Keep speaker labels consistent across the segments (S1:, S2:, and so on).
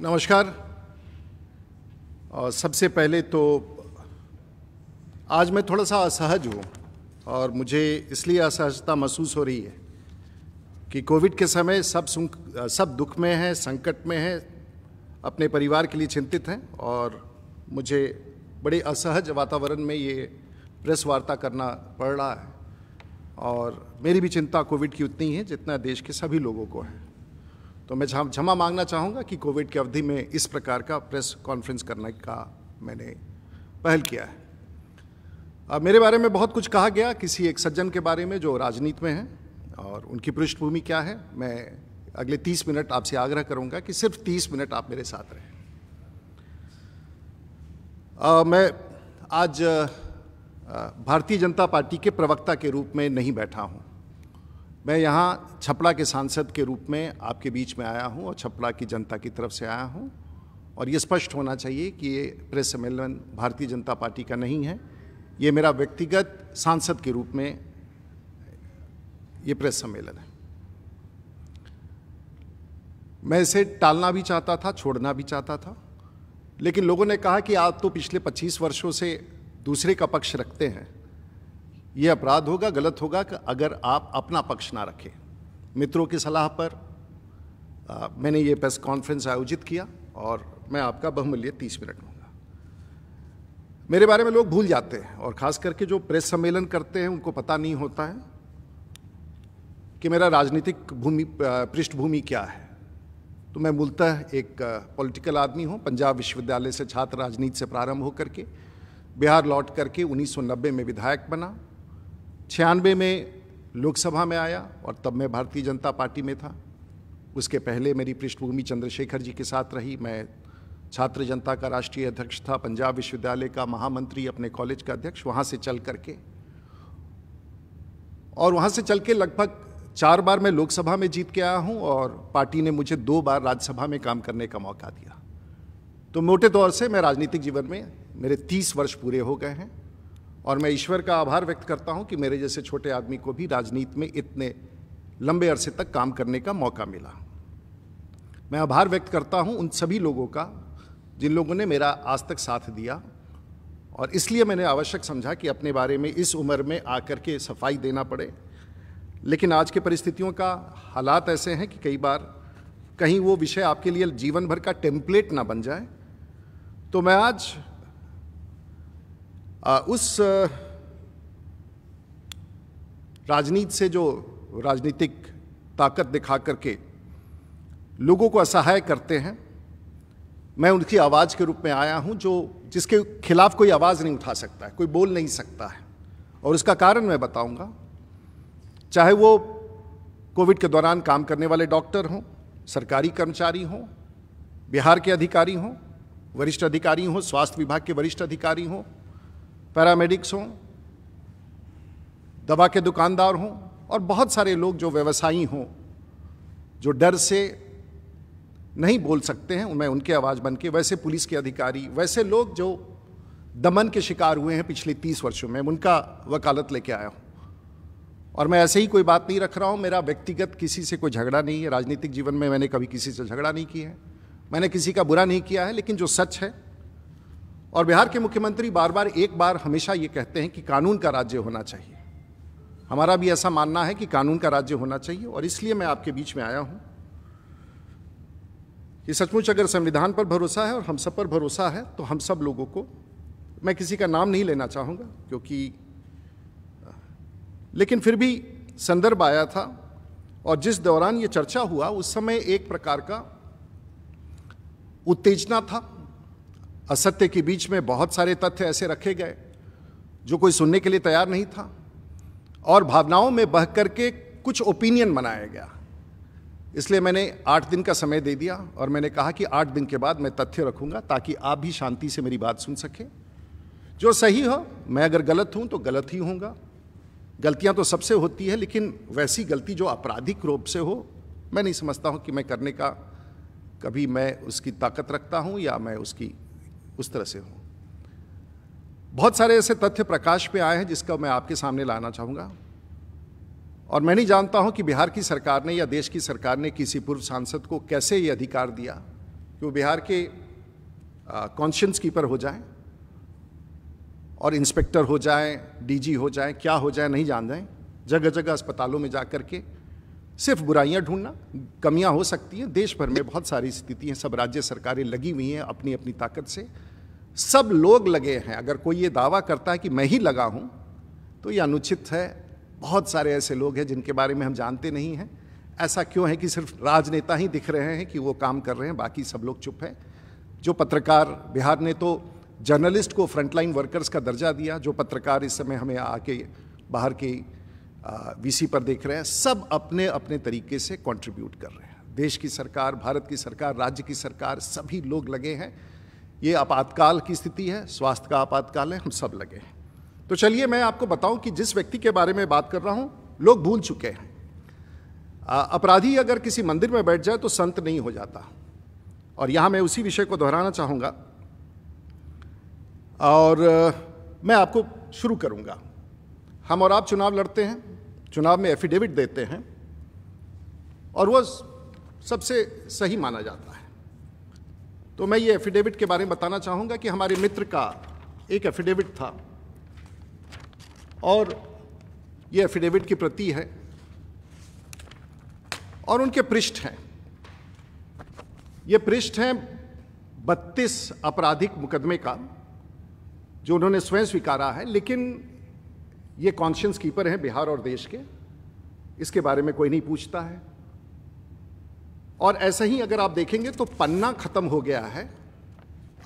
S1: नमस्कार और सबसे पहले तो आज मैं थोड़ा सा असहज हूँ और मुझे इसलिए असहजता महसूस हो रही है कि कोविड के समय सब सब दुख में हैं संकट में हैं अपने परिवार के लिए चिंतित हैं और मुझे बड़े असहज वातावरण में ये प्रेस वार्ता करना पड़ रहा है और मेरी भी चिंता कोविड की उतनी है जितना देश के सभी लोगों को है तो मैं क्षमा मांगना चाहूँगा कि कोविड की अवधि में इस प्रकार का प्रेस कॉन्फ्रेंस करने का मैंने पहल किया है आ, मेरे बारे में बहुत कुछ कहा गया किसी एक सज्जन के बारे में जो राजनीति में हैं और उनकी पृष्ठभूमि क्या है मैं अगले तीस मिनट आपसे आग्रह करूंगा कि सिर्फ तीस मिनट आप मेरे साथ रहें मैं आज भारतीय जनता पार्टी के प्रवक्ता के रूप में नहीं बैठा हूं मैं यहाँ छपड़ा के सांसद के रूप में आपके बीच में आया हूँ और छपड़ा की जनता की तरफ से आया हूँ और ये स्पष्ट होना चाहिए कि ये प्रेस सम्मेलन भारतीय जनता पार्टी का नहीं है ये मेरा व्यक्तिगत सांसद के रूप में ये प्रेस सम्मेलन है मैं इसे टालना भी चाहता था छोड़ना भी चाहता था लेकिन लोगों ने कहा कि आप तो पिछले 25 वर्षों से दूसरे का पक्ष रखते हैं ये अपराध होगा गलत होगा कि अगर आप अपना पक्ष ना रखें मित्रों की सलाह पर आ, मैंने ये प्रेस कॉन्फ्रेंस आयोजित किया और मैं आपका बहुमूल्य तीस मिनट लूँगा मेरे बारे में लोग भूल जाते हैं और ख़ास करके जो प्रेस सम्मेलन करते हैं उनको पता नहीं होता है कि मेरा राजनीतिक भूमि पृष्ठभूमि क्या है तो मैं मूलतः एक पॉलिटिकल आदमी हूँ पंजाब विश्वविद्यालय से छात्र राजनीति से प्रारंभ होकर के बिहार लौट करके 1990 में विधायक बना छियानवे में लोकसभा में आया और तब मैं भारतीय जनता पार्टी में था उसके पहले मेरी पृष्ठभूमि चंद्रशेखर जी के साथ रही मैं छात्र जनता का राष्ट्रीय अध्यक्ष था पंजाब विश्वविद्यालय का महामंत्री अपने कॉलेज का अध्यक्ष वहाँ से चल करके और वहाँ से चल के लगभग चार बार मैं लोकसभा में जीत के आया हूँ और पार्टी ने मुझे दो बार राज्यसभा में काम करने का मौका दिया तो मोटे तौर से मैं राजनीतिक जीवन में मेरे तीस वर्ष पूरे हो गए हैं और मैं ईश्वर का आभार व्यक्त करता हूं कि मेरे जैसे छोटे आदमी को भी राजनीति में इतने लंबे अरसे तक काम करने का मौका मिला मैं आभार व्यक्त करता हूं उन सभी लोगों का जिन लोगों ने मेरा आज तक साथ दिया और इसलिए मैंने आवश्यक समझा कि अपने बारे में इस उम्र में आकर के सफाई देना पड़े लेकिन आज के परिस्थितियों का हालात ऐसे हैं कि कई बार कहीं वो विषय आपके लिए जीवन भर का टेम्पलेट ना बन जाए तो मैं आज उस राजनीति से जो राजनीतिक ताकत दिखा करके लोगों को असहाय करते हैं मैं उनकी आवाज़ के रूप में आया हूं जो जिसके खिलाफ कोई आवाज़ नहीं उठा सकता है कोई बोल नहीं सकता है और उसका कारण मैं बताऊंगा चाहे वो कोविड के दौरान काम करने वाले डॉक्टर हों सरकारी कर्मचारी हों बिहार के अधिकारी हों वरिष्ठ अधिकारी हों स्वास्थ्य विभाग के वरिष्ठ अधिकारी हों पैरामेडिक्स हों दवा के दुकानदार हों और बहुत सारे लोग जो व्यवसायी हों जो डर से नहीं बोल सकते हैं मैं उनके आवाज़ बन के वैसे पुलिस के अधिकारी वैसे लोग जो दमन के शिकार हुए हैं पिछले तीस वर्षों में उनका वकालत लेके आया हूँ और मैं ऐसे ही कोई बात नहीं रख रहा हूँ मेरा व्यक्तिगत किसी से कोई झगड़ा नहीं है राजनीतिक जीवन में मैंने कभी किसी से झगड़ा नहीं किया है मैंने किसी का बुरा नहीं किया है लेकिन जो सच है और बिहार के मुख्यमंत्री बार बार एक बार हमेशा ये कहते हैं कि कानून का राज्य होना चाहिए हमारा भी ऐसा मानना है कि कानून का राज्य होना चाहिए और इसलिए मैं आपके बीच में आया हूँ कि सचमुच अगर संविधान पर भरोसा है और हम सब पर भरोसा है तो हम सब लोगों को मैं किसी का नाम नहीं लेना चाहूँगा क्योंकि लेकिन फिर भी संदर्भ आया था और जिस दौरान ये चर्चा हुआ उस समय एक प्रकार का उत्तेजना था असत्य के बीच में बहुत सारे तथ्य ऐसे रखे गए जो कोई सुनने के लिए तैयार नहीं था और भावनाओं में बह करके कुछ ओपिनियन बनाया गया इसलिए मैंने आठ दिन का समय दे दिया और मैंने कहा कि आठ दिन के बाद मैं तथ्य रखूंगा ताकि आप भी शांति से मेरी बात सुन सकें जो सही हो मैं अगर गलत हूं तो गलत ही होऊंगा गलतियां तो सबसे होती है लेकिन वैसी गलती जो आपराधिक रूप से हो मैं नहीं समझता हूं कि मैं करने का कभी मैं उसकी ताकत रखता हूं या मैं उसकी उस तरह से हों बहुत सारे ऐसे तथ्य प्रकाश में आए हैं जिसका मैं आपके सामने लाना चाहूँगा और मैं नहीं जानता हूं कि बिहार की सरकार ने या देश की सरकार ने किसी पूर्व सांसद को कैसे ये अधिकार दिया कि वो बिहार के कॉन्शियंस कीपर हो जाए और इंस्पेक्टर हो जाए डीजी हो जाए क्या हो जाए नहीं जान जाए जगह जगह अस्पतालों में जा कर के सिर्फ बुराइयां ढूंढना कमियां हो सकती हैं देश भर में बहुत सारी स्थिति हैं सब राज्य सरकारें लगी हुई हैं अपनी अपनी ताकत से सब लोग लगे हैं अगर कोई ये दावा करता है कि मैं ही लगा हूँ तो ये अनुचित है बहुत सारे ऐसे लोग हैं जिनके बारे में हम जानते नहीं हैं ऐसा क्यों है कि सिर्फ राजनेता ही दिख रहे हैं कि वो काम कर रहे हैं बाकी सब लोग चुप हैं जो पत्रकार बिहार ने तो जर्नलिस्ट को फ्रंटलाइन वर्कर्स का दर्जा दिया जो पत्रकार इस समय हमें आके बाहर के वीसी पर देख रहे हैं सब अपने अपने तरीके से कंट्रीब्यूट कर रहे हैं देश की सरकार भारत की सरकार राज्य की सरकार सभी लोग लगे हैं ये आपातकाल की स्थिति है स्वास्थ्य का आपातकाल है हम सब लगे हैं तो चलिए मैं आपको बताऊं कि जिस व्यक्ति के बारे में बात कर रहा हूं लोग भूल चुके हैं अपराधी अगर किसी मंदिर में बैठ जाए तो संत नहीं हो जाता और यहाँ मैं उसी विषय को दोहराना चाहूँगा और मैं आपको शुरू करूँगा हम और आप चुनाव लड़ते हैं चुनाव में एफिडेविट देते हैं और वह सबसे सही माना जाता है तो मैं ये एफिडेविट के बारे में बताना चाहूँगा कि हमारे मित्र का एक एफिडेविट था और ये एफिडेविट की प्रति है और उनके पृष्ठ हैं ये पृष्ठ हैं बत्तीस आपराधिक मुकदमे का जो उन्होंने स्वयं स्वीकारा है लेकिन ये कॉन्शियस कीपर हैं बिहार और देश के इसके बारे में कोई नहीं पूछता है और ऐसे ही अगर आप देखेंगे तो पन्ना खत्म हो गया है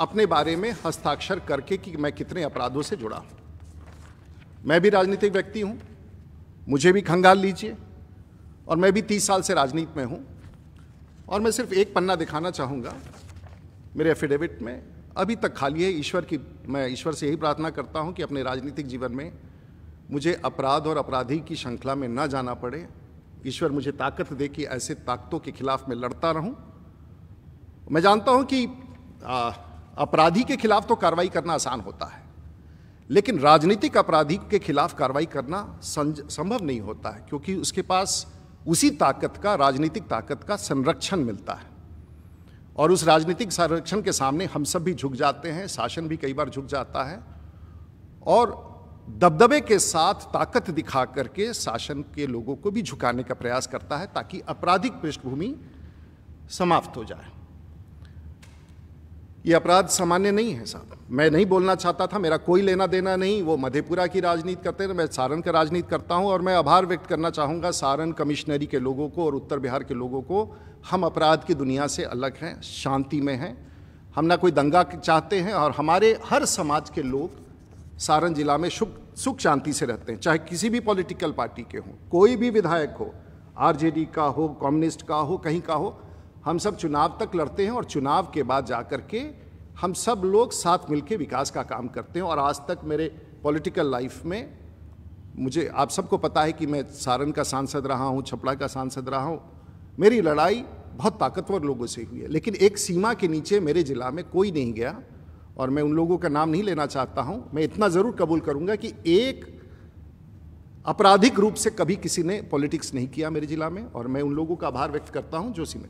S1: अपने बारे में हस्ताक्षर करके कि मैं कितने अपराधों से जुड़ा हूं मैं भी राजनीतिक व्यक्ति हूं मुझे भी खंगाल लीजिए और मैं भी तीस साल से राजनीति में हूं और मैं सिर्फ एक पन्ना दिखाना चाहूँगा मेरे एफिडेविट में अभी तक खाली है ईश्वर की मैं ईश्वर से यही प्रार्थना करता हूँ कि अपने राजनीतिक जीवन में मुझे अपराध और अपराधी की श्रृंखला में न जाना पड़े ईश्वर मुझे ताकत दे कि ऐसे ताकतों के खिलाफ मैं लड़ता रहूं मैं जानता हूं कि अपराधी के खिलाफ तो कार्रवाई करना आसान होता है लेकिन राजनीतिक अपराधी के खिलाफ कार्रवाई करना संभव नहीं होता है क्योंकि उसके पास उसी ताकत का राजनीतिक ताकत का संरक्षण मिलता है और उस राजनीतिक संरक्षण के सामने हम सब भी झुक जाते हैं शासन भी कई बार झुक जाता है और दबदबे के साथ ताकत दिखा करके शासन के लोगों को भी झुकाने का प्रयास करता है ताकि आपराधिक पृष्ठभूमि समाप्त हो जाए ये अपराध सामान्य नहीं है साहब मैं नहीं बोलना चाहता था मेरा कोई लेना देना नहीं वो मधेपुरा की राजनीति करते हैं तो मैं सारण का राजनीति करता हूं और मैं आभार व्यक्त करना चाहूंगा सारण कमिश्नरी के लोगों को और उत्तर बिहार के लोगों को हम अपराध की दुनिया से अलग हैं शांति में हैं हम ना कोई दंगा चाहते हैं और हमारे हर समाज के लोग सारण जिला में शुभ सुख शांति से रहते हैं चाहे किसी भी पॉलिटिकल पार्टी के हों कोई भी विधायक हो आरजेडी का हो कम्युनिस्ट का हो कहीं का हो हम सब चुनाव तक लड़ते हैं और चुनाव के बाद जा कर के हम सब लोग साथ मिलकर विकास का काम करते हैं और आज तक मेरे पॉलिटिकल लाइफ में मुझे आप सबको पता है कि मैं सारण का सांसद रहा हूँ छपड़ा का सांसद रहा हूँ मेरी लड़ाई बहुत ताकतवर लोगों से हुई है लेकिन एक सीमा के नीचे मेरे ज़िला में कोई नहीं गया और मैं उन लोगों का नाम नहीं लेना चाहता हूं मैं इतना ज़रूर कबूल करूंगा कि एक आपराधिक रूप से कभी किसी ने पॉलिटिक्स नहीं किया मेरे ज़िला में और मैं उन लोगों का आभार व्यक्त करता हूं जोशी में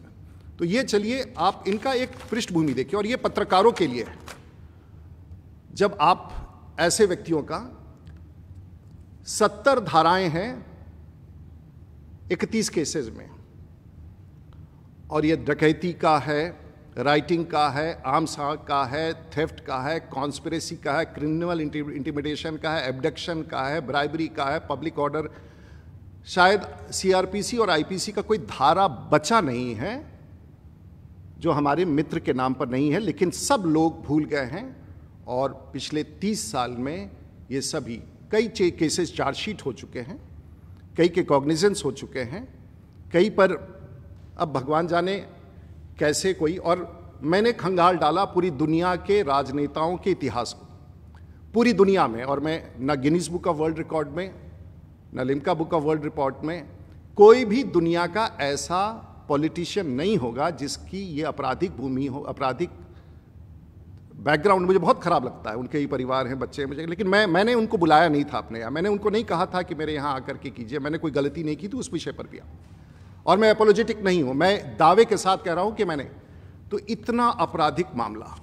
S1: तो ये चलिए आप इनका एक पृष्ठभूमि देखिए और ये पत्रकारों के लिए है जब आप ऐसे व्यक्तियों का सत्तर धाराएं हैं इकतीस केसेस में और ये डकैती का है राइटिंग का है आर्म्स का है थेफ्ट का है कॉन्स्परेसी का है क्रिमिनल इंटिमिडेशन का है एबडक्शन का है ब्राइबरी का है पब्लिक ऑर्डर शायद सीआरपीसी और आईपीसी का कोई धारा बचा नहीं है जो हमारे मित्र के नाम पर नहीं है लेकिन सब लोग भूल गए हैं और पिछले तीस साल में ये सभी कई केसेस चार्जशीट हो चुके हैं कई के कॉग्निजेंस हो चुके हैं कई पर अब भगवान जाने कैसे कोई और मैंने खंगाल डाला पूरी दुनिया के राजनेताओं के इतिहास को पूरी दुनिया में और मैं न Guinness book of world record में न Limca book of world record में कोई भी दुनिया का ऐसा पॉलिटिशियन नहीं होगा जिसकी ये आपराधिक भूमि हो आपराधिक बैकग्राउंड मुझे बहुत ख़राब लगता है उनके ही परिवार हैं बच्चे हैं मुझे लेकिन मैं मैंने उनको बुलाया नहीं था अपने यहाँ मैंने उनको नहीं कहा था कि मेरे यहाँ आकर के कीजिए मैंने कोई गलती नहीं की थी तो उस विषय पर भी और मैं अपोलोजेटिक नहीं हूं मैं दावे के साथ कह रहा हूं कि मैंने तो इतना आपराधिक मामला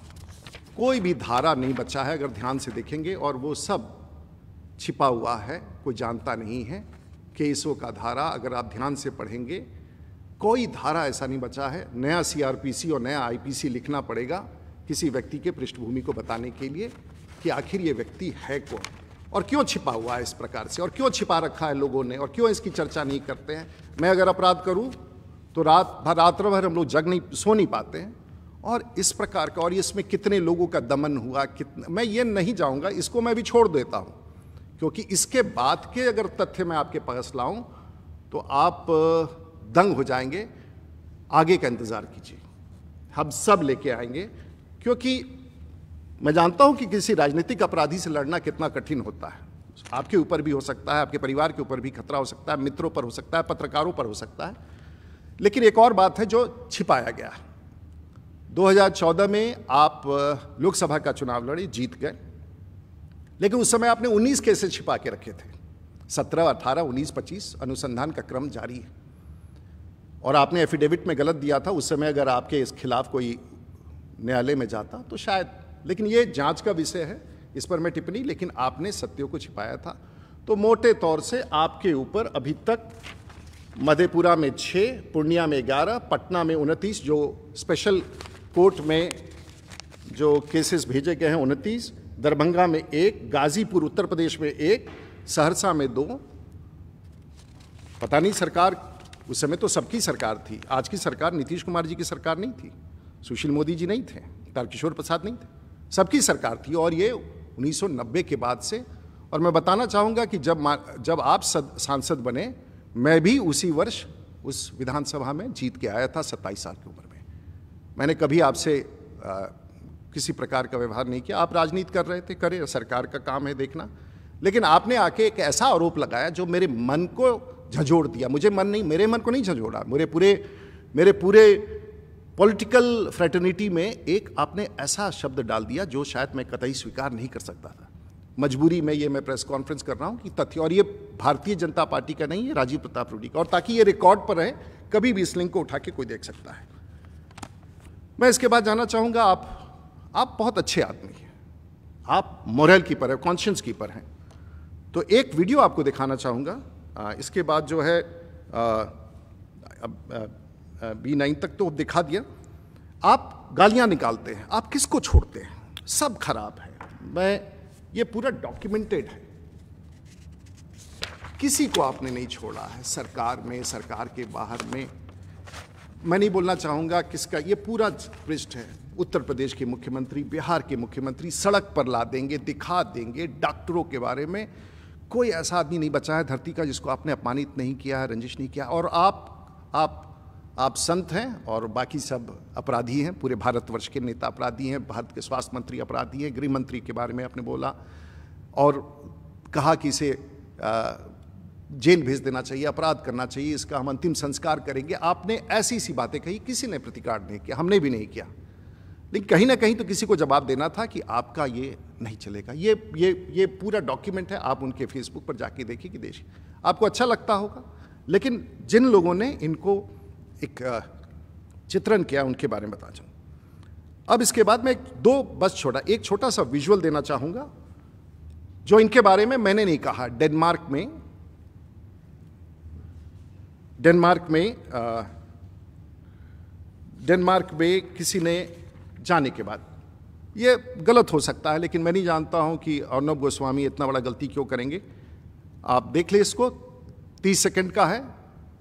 S1: कोई भी धारा नहीं बचा है अगर ध्यान से देखेंगे और वो सब छिपा हुआ है कोई जानता नहीं है केसों का धारा अगर आप ध्यान से पढ़ेंगे कोई धारा ऐसा नहीं बचा है नया सीआरपीसी और नया आईपीसी लिखना पड़ेगा किसी व्यक्ति के पृष्ठभूमि को बताने के लिए कि आखिर ये व्यक्ति है कौन और क्यों छिपा हुआ है इस प्रकार से और क्यों छिपा रखा है लोगों ने और क्यों इसकी चर्चा नहीं करते हैं मैं अगर अपराध करूँ तो रात भर रात्र भर हम लोग जग नहीं सो नहीं पाते हैं और इस प्रकार का और इसमें कितने लोगों का दमन हुआ कितने मैं ये नहीं जाऊँगा इसको मैं भी छोड़ देता हूँ क्योंकि इसके बाद के अगर तथ्य मैं आपके पास लाऊँ तो आप दंग हो जाएंगे आगे का इंतज़ार कीजिए हम सब लेके आएंगे क्योंकि मैं जानता हूं कि किसी राजनीतिक अपराधी से लड़ना कितना कठिन होता है आपके ऊपर भी हो सकता है आपके परिवार के ऊपर भी खतरा हो सकता है मित्रों पर हो सकता है पत्रकारों पर हो सकता है लेकिन एक और बात है जो छिपाया गया 2014 में आप लोकसभा का चुनाव लड़े जीत गए लेकिन उस समय आपने 19 केसेस छिपा के रखे थे 17, 18, 19, 25 अनुसंधान का क्रम जारी है और आपने एफिडेविट में गलत दिया था उस समय अगर आपके इस खिलाफ कोई न्यायालय में जाता तो शायद लेकिन ये जांच का विषय है इस पर मैं टिप्पणी लेकिन आपने सत्यों को छिपाया था तो मोटे तौर से आपके ऊपर अभी तक मधेपुरा में छः पूर्णिया में ग्यारह पटना में उनतीस जो स्पेशल कोर्ट में जो केसेस भेजे गए हैं उनतीस दरभंगा में एक गाजीपुर उत्तर प्रदेश में एक सहरसा में दो पता नहीं सरकार उस समय तो सबकी सरकार थी आज की सरकार नीतीश कुमार जी की सरकार नहीं थी सुशील मोदी जी नहीं थे तारकिशोर प्रसाद नहीं थे सबकी सरकार थी और ये 1990 के बाद से और मैं बताना चाहूँगा कि जब जब आप सद, सांसद बने मैं भी उसी वर्ष उस विधानसभा में जीत के आया था सत्ताईस साल की उम्र में मैंने कभी आपसे किसी प्रकार का व्यवहार नहीं किया आप राजनीति कर रहे थे करें सरकार का काम है देखना लेकिन आपने आके एक ऐसा आरोप लगाया जो मेरे मन को झंझोड़ दिया मुझे मन नहीं मेरे मन को नहीं झंझोड़ा मेरे पूरे मेरे पूरे पॉलिटिकल फ्रेटर्निटी में एक आपने ऐसा शब्द डाल दिया जो शायद मैं कतई स्वीकार नहीं कर सकता था मजबूरी में ये मैं प्रेस कॉन्फ्रेंस कर रहा हूँ कि तथ्य और ये भारतीय जनता पार्टी का नहीं है राजीव प्रताप रूडी का और ताकि ये रिकॉर्ड पर रहे कभी भी इस लिंक को उठा के कोई देख सकता है मैं इसके बाद जाना चाहूँगा आप आप बहुत अच्छे आदमी हैं आप मॉरल कीपर हैं कॉन्शियंस कीपर हैं तो एक वीडियो आपको दिखाना चाहूँगा इसके बाद जो है आ, अब, बी नाइन तक तो दिखा दिया आप गालियां निकालते हैं आप किसको छोड़ते हैं सब खराब है मैं ये पूरा डॉक्यूमेंटेड है किसी को आपने नहीं छोड़ा है सरकार में सरकार के बाहर में मैं नहीं बोलना चाहूँगा किसका ये पूरा पृष्ठ है उत्तर प्रदेश के मुख्यमंत्री बिहार के मुख्यमंत्री सड़क पर ला देंगे दिखा देंगे डॉक्टरों के बारे में कोई ऐसा आदमी नहीं बचा है धरती का जिसको आपने अपमानित नहीं किया है रंजिश नहीं किया और आप आप आप संत हैं और बाकी सब अपराधी हैं पूरे भारतवर्ष के नेता अपराधी हैं भारत के स्वास्थ्य मंत्री अपराधी हैं गृह मंत्री के बारे में आपने बोला और कहा कि इसे जेल भेज देना चाहिए अपराध करना चाहिए इसका हम अंतिम संस्कार करेंगे आपने ऐसी सी बातें कही किसी ने प्रतिकार नहीं किया हमने भी नहीं किया लेकिन कहीं ना कहीं तो किसी को जवाब देना था कि आपका ये नहीं चलेगा ये ये ये पूरा डॉक्यूमेंट है आप उनके फेसबुक पर जाके देखिए कि देश आपको अच्छा लगता होगा लेकिन जिन लोगों ने इनको एक चित्रण किया उनके बारे में बता चाहूँ अब इसके बाद मैं दो बस छोटा एक छोटा सा विजुअल देना चाहूँगा जो इनके बारे में मैंने नहीं कहा डेनमार्क में डेनमार्क में डेनमार्क में किसी ने जाने के बाद ये गलत हो सकता है लेकिन मैं नहीं जानता हूँ कि अर्नब गोस्वामी इतना बड़ा गलती क्यों करेंगे आप देख ले इसको तीस सेकंड का है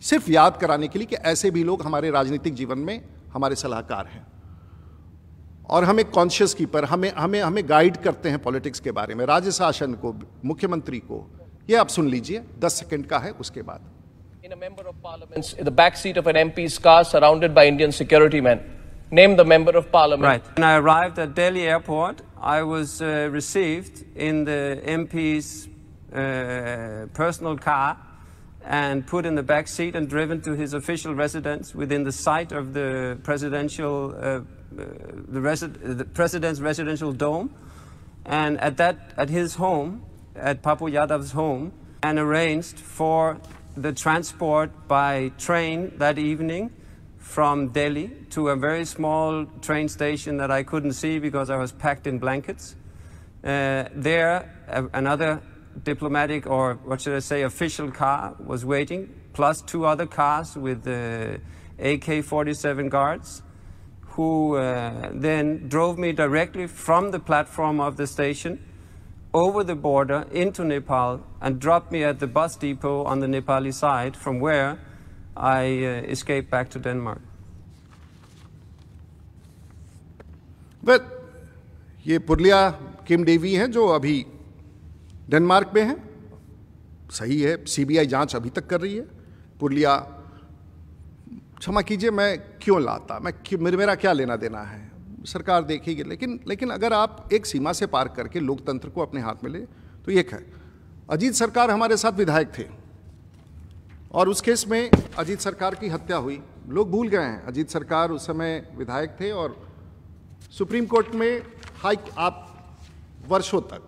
S1: सिर्फ याद कराने के लिए कि ऐसे भी लोग हमारे राजनीतिक जीवन में हमारे सलाहकार हैं और हमें कॉन्शियस कीपर हमें हमें हमें गाइड करते हैं पॉलिटिक्स के बारे में राज्य शासन को मुख्यमंत्री को ये आप सुन लीजिए दस सेकंड का है उसके बाद In a
S2: member of parliament in the back seat of an MP's car surrounded by Indian security men. Name the member of parliament. Right. When I arrived at Delhi airport, I was uh, received in the MP's uh, personal car and put in the back seat and driven to his official residence within the sight of the presidential uh, uh the, resi- the, president's residential dome, and at that at his home, at Papu Yadav's home, and arranged for the transport by train that evening from Delhi to a very small train station that I couldn't see because I was packed in blankets. Uh, there, uh, another diplomatic or what should I say, official car was waiting, plus two other cars with uh, AK-47 guards, who uh, then drove me directly from the platform of the station over the border into Nepal and dropped me at the bus depot on the Nepali side, from where I uh, escaped back to Denmark. But
S1: ये पुरलिया किम Davy हैं जो अभी Denmark में है सही है CBI जांच अभी तक कर रही है पुरलिया क्षमा कीजिए मैं क्यों लाता मैं क्यों मेरे मेरा क्या लेना देना है सरकार देखेगी लेकिन लेकिन अगर आप एक सीमा से पार करके लोकतंत्र को अपने हाथ में ले तो एक है अजीत सरकार हमारे साथ विधायक थे और उस केस में अजीत सरकार की हत्या हुई लोग भूल गए हैं अजीत सरकार उस समय विधायक थे और सुप्रीम कोर्ट में हाई आप वर्षों तक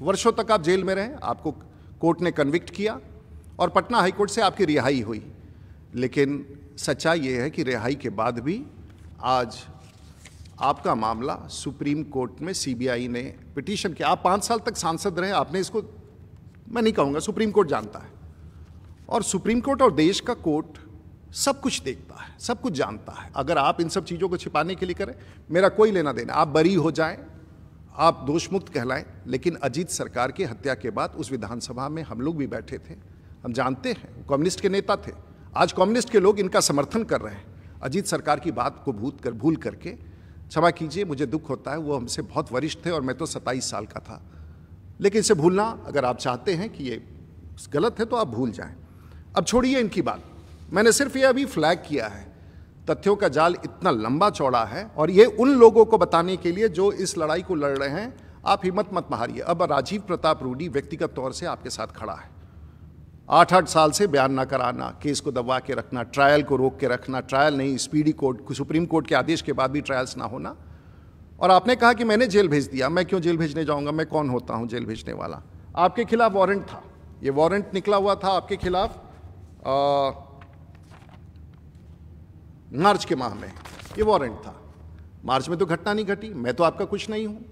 S1: वर्षों तक आप जेल में रहे आपको कोर्ट ने कन्विक्ट किया और पटना हाईकोर्ट से आपकी रिहाई हुई लेकिन सच्चाई ये है कि रिहाई के बाद भी आज आपका मामला सुप्रीम कोर्ट में सीबीआई ने पिटीशन किया आप पाँच साल तक सांसद रहे आपने इसको मैं नहीं कहूँगा सुप्रीम कोर्ट जानता है और सुप्रीम कोर्ट और देश का कोर्ट सब कुछ देखता है सब कुछ जानता है अगर आप इन सब चीज़ों को छिपाने के लिए करें मेरा कोई लेना देना आप बरी हो जाएं आप दोषमुक्त कहलाएं लेकिन अजीत सरकार की हत्या के बाद उस विधानसभा में हम लोग भी बैठे थे हम जानते हैं कम्युनिस्ट के नेता थे आज कम्युनिस्ट के लोग इनका समर्थन कर रहे हैं अजीत सरकार की बात को भूत कर भूल करके क्षमा कीजिए मुझे दुख होता है वो हमसे बहुत वरिष्ठ थे और मैं तो सत्ताईस साल का था लेकिन इसे भूलना अगर आप चाहते हैं कि ये गलत है तो आप भूल जाएं अब छोड़िए इनकी बात मैंने सिर्फ ये अभी फ्लैग किया है तथ्यों का जाल इतना लंबा चौड़ा है और ये उन लोगों को बताने के लिए जो इस लड़ाई को लड़ रहे हैं आप हिम्मत मत मारिए अब राजीव प्रताप रूडी व्यक्तिगत तौर से आपके साथ खड़ा है आठ आठ साल से बयान ना कराना केस को दबा के रखना ट्रायल को रोक के रखना ट्रायल नहीं स्पीडी कोर्ट सुप्रीम कोर्ट के आदेश के बाद भी ट्रायल्स ना होना और आपने कहा कि मैंने जेल भेज दिया मैं क्यों जेल भेजने जाऊंगा मैं कौन होता हूं जेल भेजने वाला आपके खिलाफ वारंट था ये वारंट निकला हुआ था आपके खिलाफ मार्च के माह में ये वारंट था मार्च में तो घटना नहीं घटी मैं तो आपका कुछ नहीं हूँ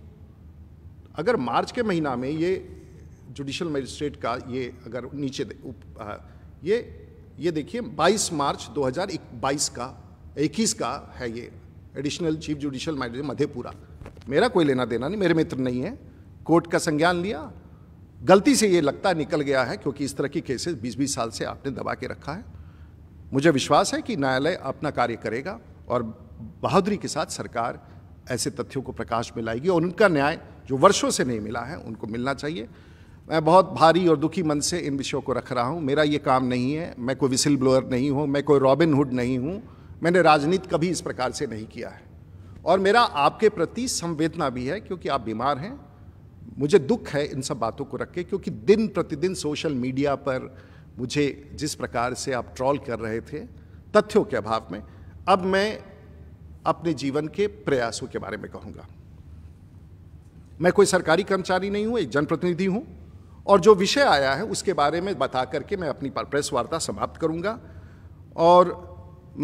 S1: अगर मार्च के महीना में ये जुडिशल मजिस्ट्रेट का ये अगर नीचे आ, ये ये देखिए 22 मार्च 2022 का 21 का है ये additional chief judicial magistrate Madhepura मेरा कोई लेना देना नहीं मेरे मित्र नहीं है कोर्ट का संज्ञान लिया गलती से ये लगता निकल गया है क्योंकि इस तरह की केसेस 20-20 साल से आपने दबा के रखा है मुझे विश्वास है कि न्यायालय अपना कार्य करेगा और बहादुरी के साथ सरकार ऐसे तथ्यों को प्रकाश में लाएगी और उनका न्याय जो वर्षों से नहीं मिला है उनको मिलना चाहिए मैं बहुत भारी और दुखी मन से इन विषयों को रख रहा हूँ मेरा ये काम नहीं है मैं कोई विसिल ब्लोअर नहीं हूँ मैं कोई रॉबिन हुड नहीं हूँ मैंने राजनीति कभी इस प्रकार से नहीं किया है और मेरा आपके प्रति संवेदना भी है क्योंकि आप बीमार हैं मुझे दुख है इन सब बातों को रख के क्योंकि दिन प्रतिदिन सोशल मीडिया पर मुझे जिस प्रकार से आप ट्रॉल कर रहे थे तथ्यों के अभाव में अब मैं अपने जीवन के प्रयासों के बारे में कहूँगा मैं कोई सरकारी कर्मचारी नहीं हूँ एक जनप्रतिनिधि हूँ और जो विषय आया है उसके बारे में बता करके मैं अपनी प्रेस वार्ता समाप्त करूँगा और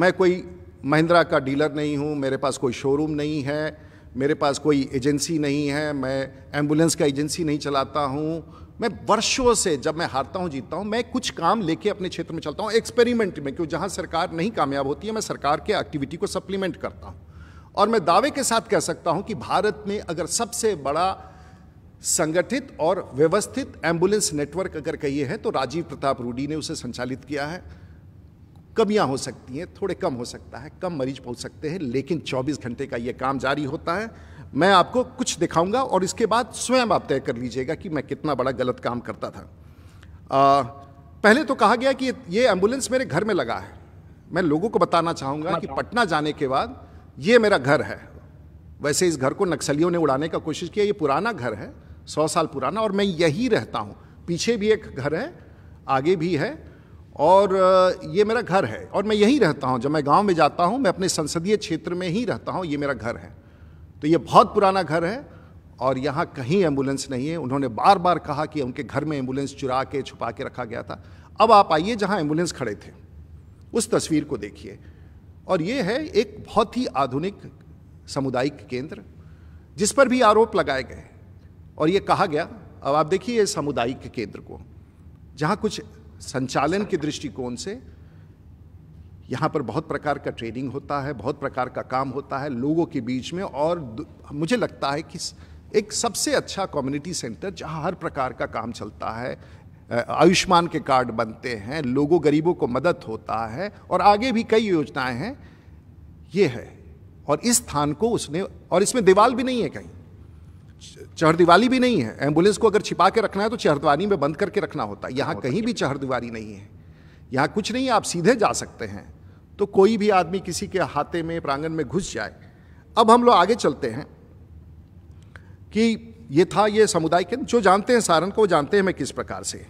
S1: मैं कोई महिंद्रा का डीलर नहीं हूँ मेरे पास कोई शोरूम नहीं है मेरे पास कोई एजेंसी नहीं है मैं एम्बुलेंस का एजेंसी नहीं चलाता हूँ मैं वर्षों से जब मैं हारता हूं जीतता हूं मैं कुछ काम लेके अपने क्षेत्र में चलता हूं एक्सपेरिमेंट में क्योंकि जहां सरकार नहीं कामयाब होती है मैं सरकार के एक्टिविटी को सप्लीमेंट करता हूं और मैं दावे के साथ कह सकता हूं कि भारत में अगर सबसे बड़ा संगठित और व्यवस्थित एम्बुलेंस नेटवर्क अगर कहिए है तो राजीव प्रताप रूडी ने उसे संचालित किया है कमियां हो सकती हैं थोड़े कम हो सकता है कम मरीज पहुंच सकते हैं लेकिन 24 घंटे का ये काम जारी होता है मैं आपको कुछ दिखाऊंगा और इसके बाद स्वयं आप तय कर लीजिएगा कि मैं कितना बड़ा गलत काम करता था आ, पहले तो कहा गया कि ये एम्बुलेंस मेरे घर में लगा है मैं लोगों को बताना चाहूँगा कि पटना जाने के बाद ये मेरा घर है वैसे इस घर को नक्सलियों ने उड़ाने का कोशिश किया ये पुराना घर है सौ साल पुराना और मैं यही रहता हूँ पीछे भी एक घर है आगे भी है और ये मेरा घर है और मैं यहीं रहता हूँ जब मैं गांव में जाता हूँ मैं अपने संसदीय क्षेत्र में ही रहता हूँ ये मेरा घर है तो ये बहुत पुराना घर है और यहाँ कहीं एम्बुलेंस नहीं है उन्होंने बार बार कहा कि उनके घर में एम्बुलेंस चुरा के छुपा के रखा गया था अब आप आइए जहाँ एम्बुलेंस खड़े थे उस तस्वीर को देखिए और ये है एक बहुत ही आधुनिक सामुदायिक केंद्र जिस पर भी आरोप लगाए गए और ये कहा गया अब आप देखिए सामुदायिक केंद्र को जहाँ कुछ संचालन के दृष्टिकोण से यहाँ पर बहुत प्रकार का ट्रेनिंग होता है बहुत प्रकार का काम होता है लोगों के बीच में और मुझे लगता है कि एक सबसे अच्छा कम्युनिटी सेंटर जहाँ हर प्रकार का काम चलता है आयुष्मान के कार्ड बनते हैं लोगों गरीबों को मदद होता है और आगे भी कई योजनाएं हैं ये है और इस स्थान को उसने और इसमें दीवाल भी नहीं है कहीं चहरदीवाली भी नहीं है एम्बुलेंस को अगर छिपा के रखना है तो चहरदीवाली में बंद करके रखना होता है यहाँ कहीं भी चहरदीवारी नहीं है यहाँ कुछ नहीं आप सीधे जा सकते हैं तो कोई भी आदमी किसी के हाथे में प्रांगण में घुस जाए अब हम लोग आगे चलते हैं कि ये था ये समुदाय के जो जानते हैं सारण को वो जानते हैं मैं किस प्रकार से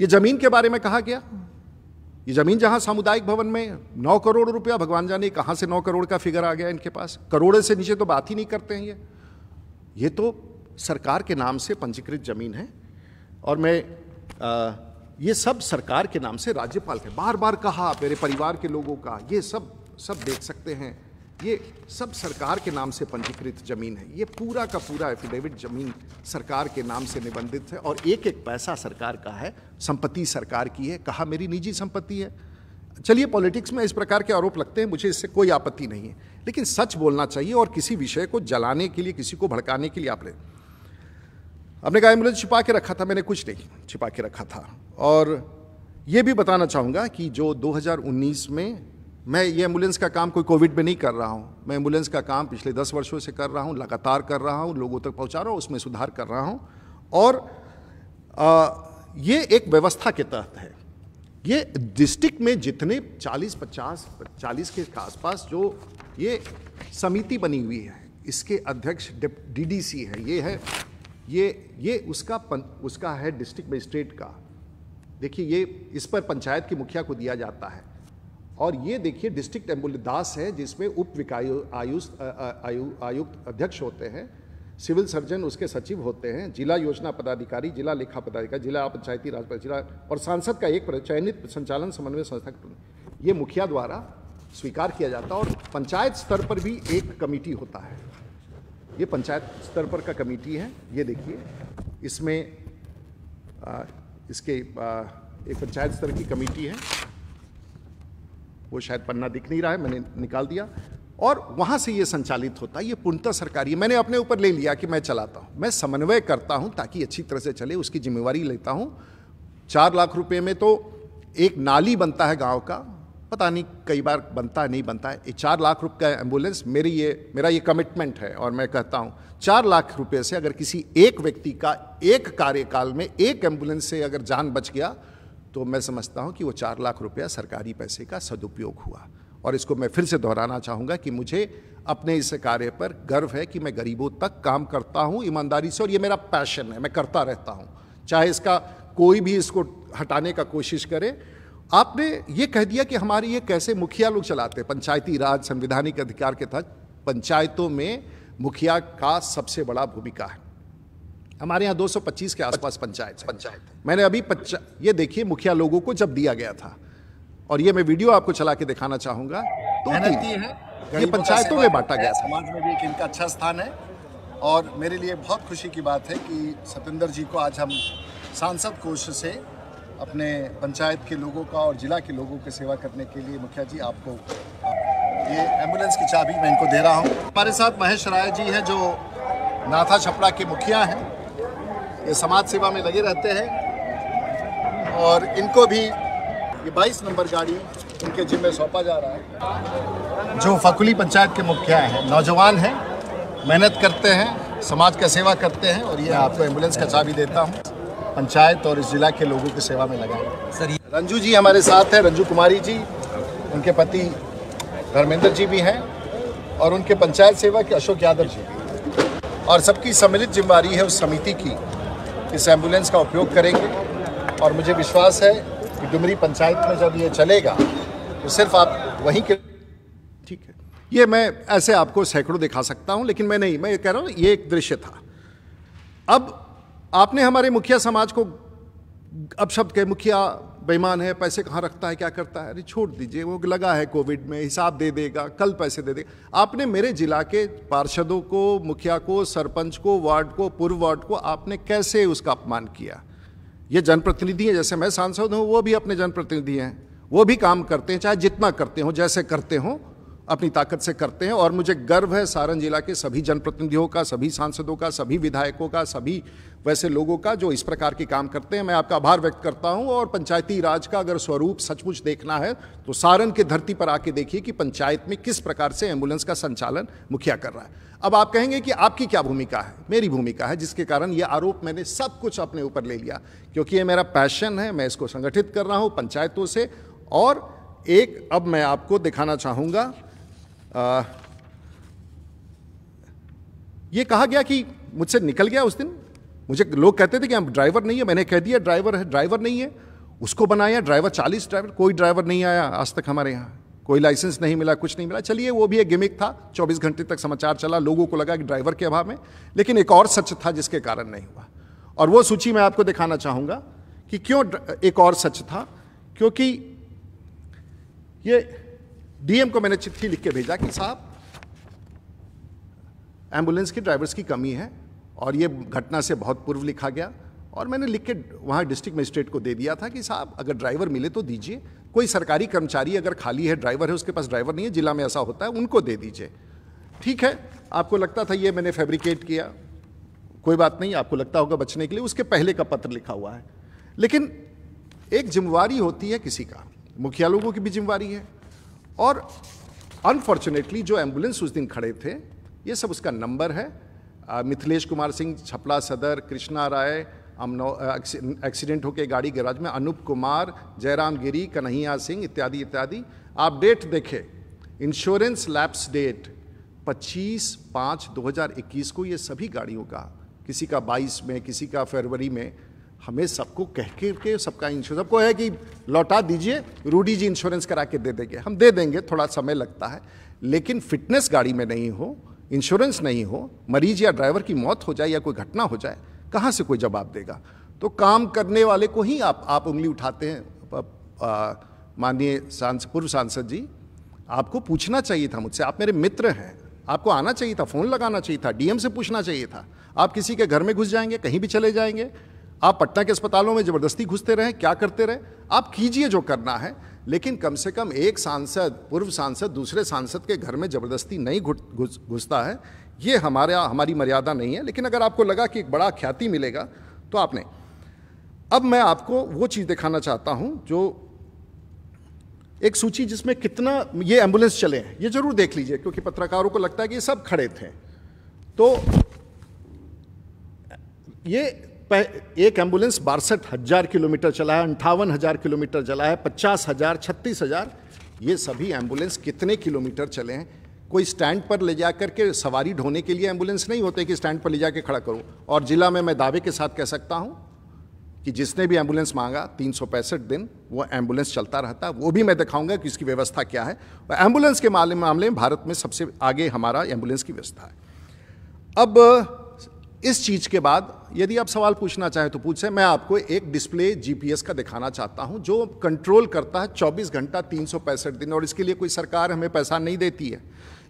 S1: ये ज़मीन के बारे में कहा गया ये ज़मीन जहां सामुदायिक भवन में नौ करोड़ रुपया भगवान जाने कहां से नौ करोड़ का फिगर आ गया इनके पास करोड़ से नीचे तो बात ही नहीं करते हैं ये ये तो सरकार के नाम से पंजीकृत ज़मीन है और मैं आ, ये सब सरकार के नाम से राज्यपाल के बार बार कहा मेरे परिवार के लोगों का ये सब सब देख सकते हैं ये सब सरकार के नाम से पंजीकृत जमीन है ये पूरा का पूरा एफिडेविट जमीन सरकार के नाम से निबंधित है और एक एक पैसा सरकार का है संपत्ति सरकार की है कहा मेरी निजी संपत्ति है चलिए पॉलिटिक्स में इस प्रकार के आरोप लगते हैं मुझे इससे कोई आपत्ति नहीं है लेकिन सच बोलना चाहिए और किसी विषय को जलाने के लिए किसी को भड़काने के लिए आप आपने कहा एम्बुलेंस छिपा के रखा था मैंने कुछ नहीं छिपा के रखा था और ये भी बताना चाहूँगा कि जो 2019 में मैं ये एम्बुलेंस का काम कोई कोविड में नहीं कर रहा हूँ मैं एम्बुलेंस का काम पिछले दस वर्षों से कर रहा हूँ लगातार कर रहा हूँ लोगों तक पहुँचा रहा हूँ उसमें सुधार कर रहा हूँ और आ, ये एक व्यवस्था के तहत है ये डिस्ट्रिक्ट में जितने 40 50 40 के आसपास जो ये समिति बनी हुई है इसके अध्यक्ष डीडीसी है ये है ये ये उसका पन, उसका है डिस्ट्रिक्ट मजिस्ट्रेट का देखिए ये इस पर पंचायत की मुखिया को दिया जाता है और ये देखिए डिस्ट्रिक्ट एम्बुलदास है जिसमें उप विकायु आयुक्त आयु, आयुक्त अध्यक्ष होते हैं सिविल सर्जन उसके सचिव होते हैं जिला योजना पदाधिकारी जिला लेखा पदाधिकारी जिला पंचायती राज जिला और सांसद का एक चयनित संचालन समन्वय संस्था ये मुखिया द्वारा स्वीकार किया जाता है और पंचायत स्तर पर भी एक कमेटी होता है ये पंचायत स्तर पर का कमेटी है ये देखिए इसमें आ, इसके आ, एक पंचायत स्तर की कमेटी है वो शायद पन्ना दिख नहीं रहा है मैंने निकाल दिया और वहाँ से ये संचालित होता है ये पूर्णतः सरकारी मैंने अपने ऊपर ले लिया कि मैं चलाता हूँ मैं समन्वय करता हूँ ताकि अच्छी तरह से चले उसकी जिम्मेवारी लेता हूँ चार लाख रुपये में तो एक नाली बनता है गाँव का पता नहीं कई बार बनता है नहीं बनता है ये चार लाख रुपये का एम्बुलेंस मेरी ये मेरा ये कमिटमेंट है और मैं कहता हूँ चार लाख रुपये से अगर किसी एक व्यक्ति का एक कार्यकाल में एक एम्बुलेंस से अगर जान बच गया तो मैं समझता हूँ कि वो चार लाख रुपया सरकारी पैसे का सदुपयोग हुआ और इसको मैं फिर से दोहराना चाहूँगा कि मुझे अपने इस कार्य पर गर्व है कि मैं गरीबों तक काम करता हूँ ईमानदारी से और ये मेरा पैशन है मैं करता रहता हूँ चाहे इसका कोई भी इसको हटाने का कोशिश करे आपने ये कह दिया कि हमारे ये कैसे मुखिया लोग चलाते हैं पंचायती राज संविधानिक अधिकार के तहत पंचायतों में मुखिया का सबसे बड़ा भूमिका है हमारे यहाँ 225 के आसपास पंचायत पंचायत मैंने अभी पंचायत ये देखिए मुखिया लोगों को जब दिया गया था और ये मैं वीडियो आपको चला के दिखाना चाहूँगा तो
S2: ये पंचायतों में बांटा गया
S1: समाज में भी एक इनका अच्छा स्थान है और मेरे लिए बहुत खुशी की बात है कि सतेंद्र जी को आज हम सांसद कोष से अपने पंचायत के लोगों का और ज़िला के लोगों की सेवा करने के लिए मुखिया जी आपको ये एम्बुलेंस की चाबी मैं इनको दे रहा हूँ हमारे साथ महेश राय जी हैं जो नाथा छपड़ा के मुखिया हैं ये समाज सेवा में लगे रहते हैं और इनको भी ये 22 नंबर गाड़ी जिम जिम्मे सौंपा जा रहा है जो फकुली पंचायत के मुखिया हैं नौजवान हैं मेहनत करते हैं समाज का सेवा करते हैं और ये आपको एम्बुलेंस का चाबी देता हूँ पंचायत और इस जिला के लोगों की सेवा में लगाए सर रंजू जी हमारे साथ हैं रंजू कुमारी जी उनके पति धर्मेंद्र जी भी हैं और उनके पंचायत सेवा के अशोक यादव जी भी और सबकी सम्मिलित जिम्मेवारी है उस समिति की इस एम्बुलेंस का उपयोग करेंगे और मुझे विश्वास है कि डुमरी पंचायत में जब ये चलेगा तो सिर्फ आप वहीं के ठीक है ये मैं ऐसे आपको सैकड़ों दिखा सकता हूँ लेकिन मैं नहीं मैं ये कह रहा हूँ ये एक दृश्य था अब आपने हमारे मुखिया समाज को अपशब्द के मुखिया बेईमान है पैसे कहाँ रखता है क्या करता है अरे छोड़ दीजिए वो लगा है कोविड में हिसाब दे देगा कल पैसे दे देगा आपने मेरे जिला के पार्षदों को मुखिया को सरपंच को वार्ड को पूर्व वार्ड को आपने कैसे उसका अपमान किया ये जनप्रतिनिधि हैं जैसे मैं सांसद हूँ वो भी अपने जनप्रतिनिधि हैं वो भी काम करते हैं चाहे जितना करते हों जैसे करते हों अपनी ताकत से करते हैं और मुझे गर्व है सारण जिला के सभी जनप्रतिनिधियों का सभी सांसदों का सभी विधायकों का सभी वैसे लोगों का जो इस प्रकार के काम करते हैं मैं आपका आभार व्यक्त करता हूं और पंचायती राज का अगर स्वरूप सचमुच देखना है तो सारण के धरती पर आके देखिए कि पंचायत में किस प्रकार से एम्बुलेंस का संचालन मुखिया कर रहा है अब आप कहेंगे कि आपकी क्या भूमिका है मेरी भूमिका है जिसके कारण ये आरोप मैंने सब कुछ अपने ऊपर ले लिया क्योंकि ये मेरा पैशन है मैं इसको संगठित कर रहा हूँ पंचायतों से और एक अब मैं आपको दिखाना चाहूँगा आ, ये कहा गया कि मुझसे निकल गया उस दिन मुझे लोग कहते थे कि हम ड्राइवर नहीं है मैंने कह दिया ड्राइवर है ड्राइवर नहीं है उसको बनाया ड्राइवर चालीस ड्राइवर कोई ड्राइवर नहीं आया आज तक हमारे यहाँ कोई लाइसेंस नहीं मिला कुछ नहीं मिला चलिए वो भी एक गिमिक था 24 घंटे तक समाचार चला लोगों को लगा कि ड्राइवर के अभाव में लेकिन एक और सच था जिसके कारण नहीं हुआ और वो सूची मैं आपको दिखाना चाहूंगा कि क्यों एक और सच था क्योंकि ये डीएम को मैंने चिट्ठी लिख के भेजा कि साहब एम्बुलेंस की ड्राइवर्स की कमी है और ये घटना से बहुत पूर्व लिखा गया और मैंने लिख के वहाँ डिस्ट्रिक्ट मजिस्ट्रेट को दे दिया था कि साहब अगर ड्राइवर मिले तो दीजिए कोई सरकारी कर्मचारी अगर खाली है ड्राइवर है उसके पास ड्राइवर नहीं है जिला में ऐसा होता है उनको दे दीजिए ठीक है आपको लगता था ये मैंने फैब्रिकेट किया कोई बात नहीं आपको लगता होगा बचने के लिए उसके पहले का पत्र लिखा हुआ है लेकिन एक जिम्मेवारी होती है किसी का मुखिया लोगों की भी जिम्मेवारी है और अनफॉर्चुनेटली जो एम्बुलेंस उस दिन खड़े थे ये सब उसका नंबर है मिथिलेश कुमार सिंह छपला सदर कृष्णा राय अमनो एक्सीडेंट होकर गाड़ी गैराज में अनूप कुमार जयराम गिरी कन्हैया सिंह इत्यादि इत्यादि आप डेट देखें इंश्योरेंस लैप्स डेट 25 पाँच 2021 को ये सभी गाड़ियों का किसी का 22 में किसी का फरवरी में हमें सबको कह के, के सबका इंश्योरेंस सबको है कि लौटा दीजिए रूडी जी इंश्योरेंस करा के दे देंगे हम दे देंगे थोड़ा समय लगता है लेकिन फिटनेस गाड़ी में नहीं हो इंश्योरेंस नहीं हो मरीज या ड्राइवर की मौत हो जाए या कोई घटना हो जाए कहाँ से कोई जवाब देगा तो काम करने वाले को ही आप आप उंगली उठाते हैं माननीय सांस पूर्व सांसद जी आपको पूछना चाहिए था मुझसे आप मेरे मित्र हैं आपको आना चाहिए था फ़ोन लगाना चाहिए था डीएम से पूछना चाहिए था आप किसी के घर में घुस जाएंगे कहीं भी चले जाएंगे आप पटना के अस्पतालों में ज़बरदस्ती घुसते रहें क्या करते रहे आप कीजिए जो करना है लेकिन कम से कम एक सांसद पूर्व सांसद दूसरे सांसद के घर में ज़बरदस्ती नहीं घुसता है ये हमारा हमारी मर्यादा नहीं है लेकिन अगर आपको लगा कि एक बड़ा ख्याति मिलेगा तो आपने अब मैं आपको वो चीज़ दिखाना चाहता हूँ जो एक सूची जिसमें कितना ये एम्बुलेंस चले हैं ये जरूर देख लीजिए क्योंकि पत्रकारों को लगता है कि ये सब खड़े थे तो ये एक एम्बुलेंस बासठ हज़ार किलोमीटर चला है अंठावन हज़ार किलोमीटर चला है पचास हज़ार छत्तीस हज़ार ये सभी एम्बुलेंस कितने किलोमीटर चले हैं कोई स्टैंड पर ले जा करके सवारी ढोने के लिए एम्बुलेंस नहीं होते कि स्टैंड पर ले जाकर खड़ा करो और ज़िला में मैं दावे के साथ कह सकता हूँ कि जिसने भी एम्बुलेंस मांगा तीन दिन वो एम्बुलेंस चलता रहता वो भी मैं दिखाऊंगा कि इसकी व्यवस्था क्या है एम्बुलेंस के मामले में भारत में सबसे आगे हमारा एम्बुलेंस की व्यवस्था है अब इस चीज़ के बाद यदि आप सवाल पूछना चाहें तो पूछें मैं आपको एक डिस्प्ले जीपीएस का दिखाना चाहता हूं जो कंट्रोल करता है 24 घंटा तीन दिन और इसके लिए कोई सरकार हमें पैसा नहीं देती है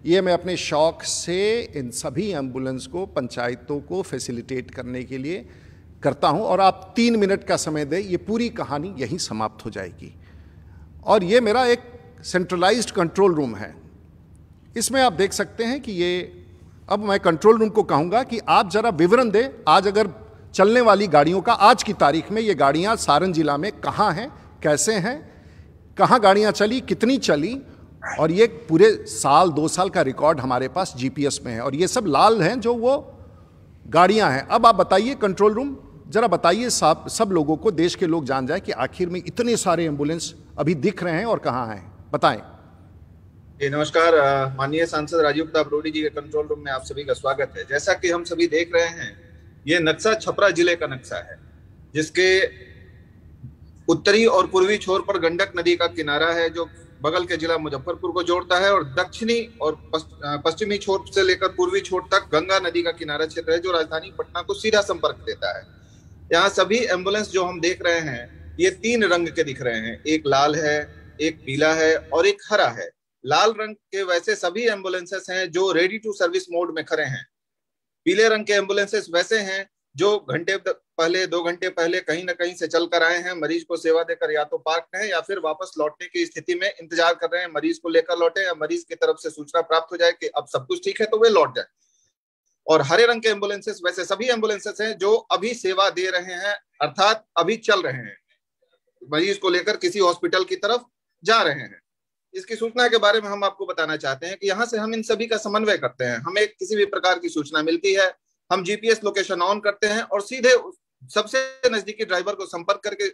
S1: ये मैं अपने शौक से इन सभी एम्बुलेंस को पंचायतों को फैसिलिटेट करने के लिए करता हूं और आप तीन मिनट का समय दें ये पूरी कहानी यहीं समाप्त हो जाएगी और ये मेरा एक सेंट्रलाइज्ड कंट्रोल रूम है इसमें आप देख सकते हैं कि ये अब मैं कंट्रोल रूम को कहूंगा कि आप जरा विवरण दें आज अगर चलने वाली गाड़ियों का आज की तारीख में ये गाड़ियां सारण जिला में कहाँ हैं कैसे हैं कहाँ गाड़ियां चली कितनी चली और ये पूरे साल दो साल का रिकॉर्ड हमारे पास जीपीएस में है और ये सब लाल हैं जो वो गाड़ियां हैं अब आप बताइए कंट्रोल रूम जरा बताइए सब सब लोगों को देश के लोग जान जाए कि आखिर में इतने सारे एम्बुलेंस अभी दिख रहे हैं और कहाँ हैं बताएं
S3: जी नमस्कार माननीय सांसद राजीव प्रताप रोडी जी के कंट्रोल रूम में आप सभी का स्वागत है जैसा कि हम सभी देख रहे हैं ये नक्शा छपरा जिले का नक्शा है जिसके उत्तरी और पूर्वी छोर पर गंडक नदी का किनारा है जो बगल के जिला मुजफ्फरपुर को जोड़ता है और दक्षिणी और पश्चिमी छोर से लेकर पूर्वी छोर तक गंगा नदी का किनारा क्षेत्र है जो राजधानी पटना को सीधा संपर्क देता है यहाँ सभी एम्बुलेंस जो हम देख रहे हैं ये तीन रंग के दिख रहे हैं एक लाल है एक पीला है और एक हरा है लाल रंग के वैसे सभी एम्बुलेंसेस हैं जो रेडी टू सर्विस मोड में खड़े हैं पीले रंग के एम्बुलेंसेस वैसे हैं जो घंटे पहले दो घंटे पहले कहीं ना कहीं से चल कर आए हैं मरीज को सेवा देकर या तो पार्क है या फिर वापस लौटने की स्थिति में इंतजार कर रहे हैं मरीज को लेकर लौटे या मरीज की तरफ से सूचना प्राप्त हो जाए कि अब सब कुछ ठीक है तो वे लौट जाए और हरे रंग के एम्बुलेंसेस वैसे सभी एम्बुलेंसेस हैं जो अभी सेवा दे रहे हैं अर्थात अभी चल रहे हैं मरीज को लेकर किसी हॉस्पिटल की तरफ जा रहे हैं इसकी सूचना के बारे में हम आपको बताना चाहते हैं कि यहाँ से हम इन सभी का समन्वय करते हैं हमें किसी भी प्रकार की सूचना मिलती है हम जीपीएस लोकेशन ऑन करते हैं और सीधे सबसे नजदीकी ड्राइवर को संपर्क करके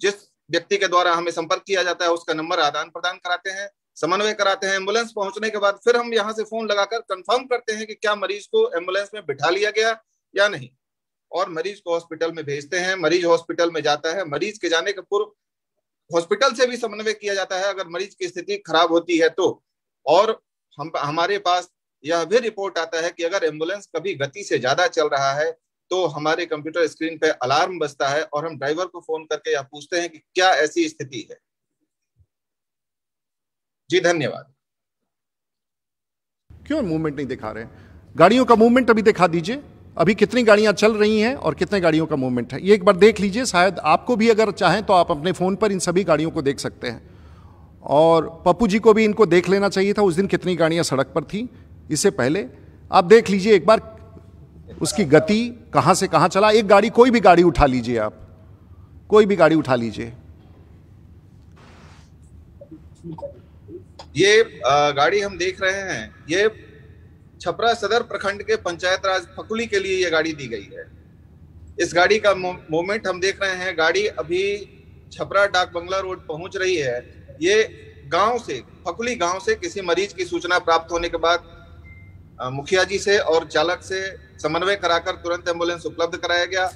S3: जिस व्यक्ति के द्वारा हमें संपर्क किया जाता है उसका नंबर आदान प्रदान कराते हैं समन्वय कराते हैं एम्बुलेंस पहुंचने के बाद फिर हम यहाँ से फोन लगाकर कंफर्म करते हैं कि क्या मरीज को एम्बुलेंस में बिठा लिया गया या नहीं और मरीज को हॉस्पिटल में भेजते हैं मरीज हॉस्पिटल में जाता है मरीज के जाने के पूर्व हॉस्पिटल से भी समन्वय किया जाता है अगर मरीज की स्थिति खराब होती है तो और हम हमारे पास यह भी रिपोर्ट आता है कि अगर एम्बुलेंस कभी गति से ज्यादा चल रहा है तो हमारे कंप्यूटर स्क्रीन पर अलार्म बजता है और हम ड्राइवर को फोन करके यह पूछते हैं कि क्या ऐसी स्थिति है जी धन्यवाद
S1: क्यों मूवमेंट नहीं दिखा रहे गाड़ियों का मूवमेंट अभी दिखा दीजिए अभी कितनी गाड़ियां चल रही हैं और कितने गाड़ियों का मूवमेंट है ये एक बार देख लीजिए शायद आपको भी अगर चाहें तो आप अपने फ़ोन पर इन सभी गाड़ियों को देख सकते हैं और पप्पू जी को भी इनको देख लेना चाहिए था उस दिन कितनी गाड़ियां सड़क पर थी इससे पहले आप देख लीजिए एक बार उसकी गति कहाँ से कहाँ चला एक गाड़ी कोई भी गाड़ी उठा लीजिए आप कोई भी गाड़ी उठा लीजिए
S3: ये गाड़ी हम देख रहे हैं ये छपरा सदर प्रखंड के पंचायत राज फकुली के लिए यह गाड़ी दी गई है इस गाड़ी का मूवमेंट हम देख रहे हैं गाड़ी अभी छपरा डाक बंगला रोड पहुंच रही है ये गांव से फकुली गांव से किसी मरीज की सूचना प्राप्त होने के बाद मुखिया जी से और चालक से समन्वय कराकर तुरंत एम्बुलेंस उपलब्ध कराया गया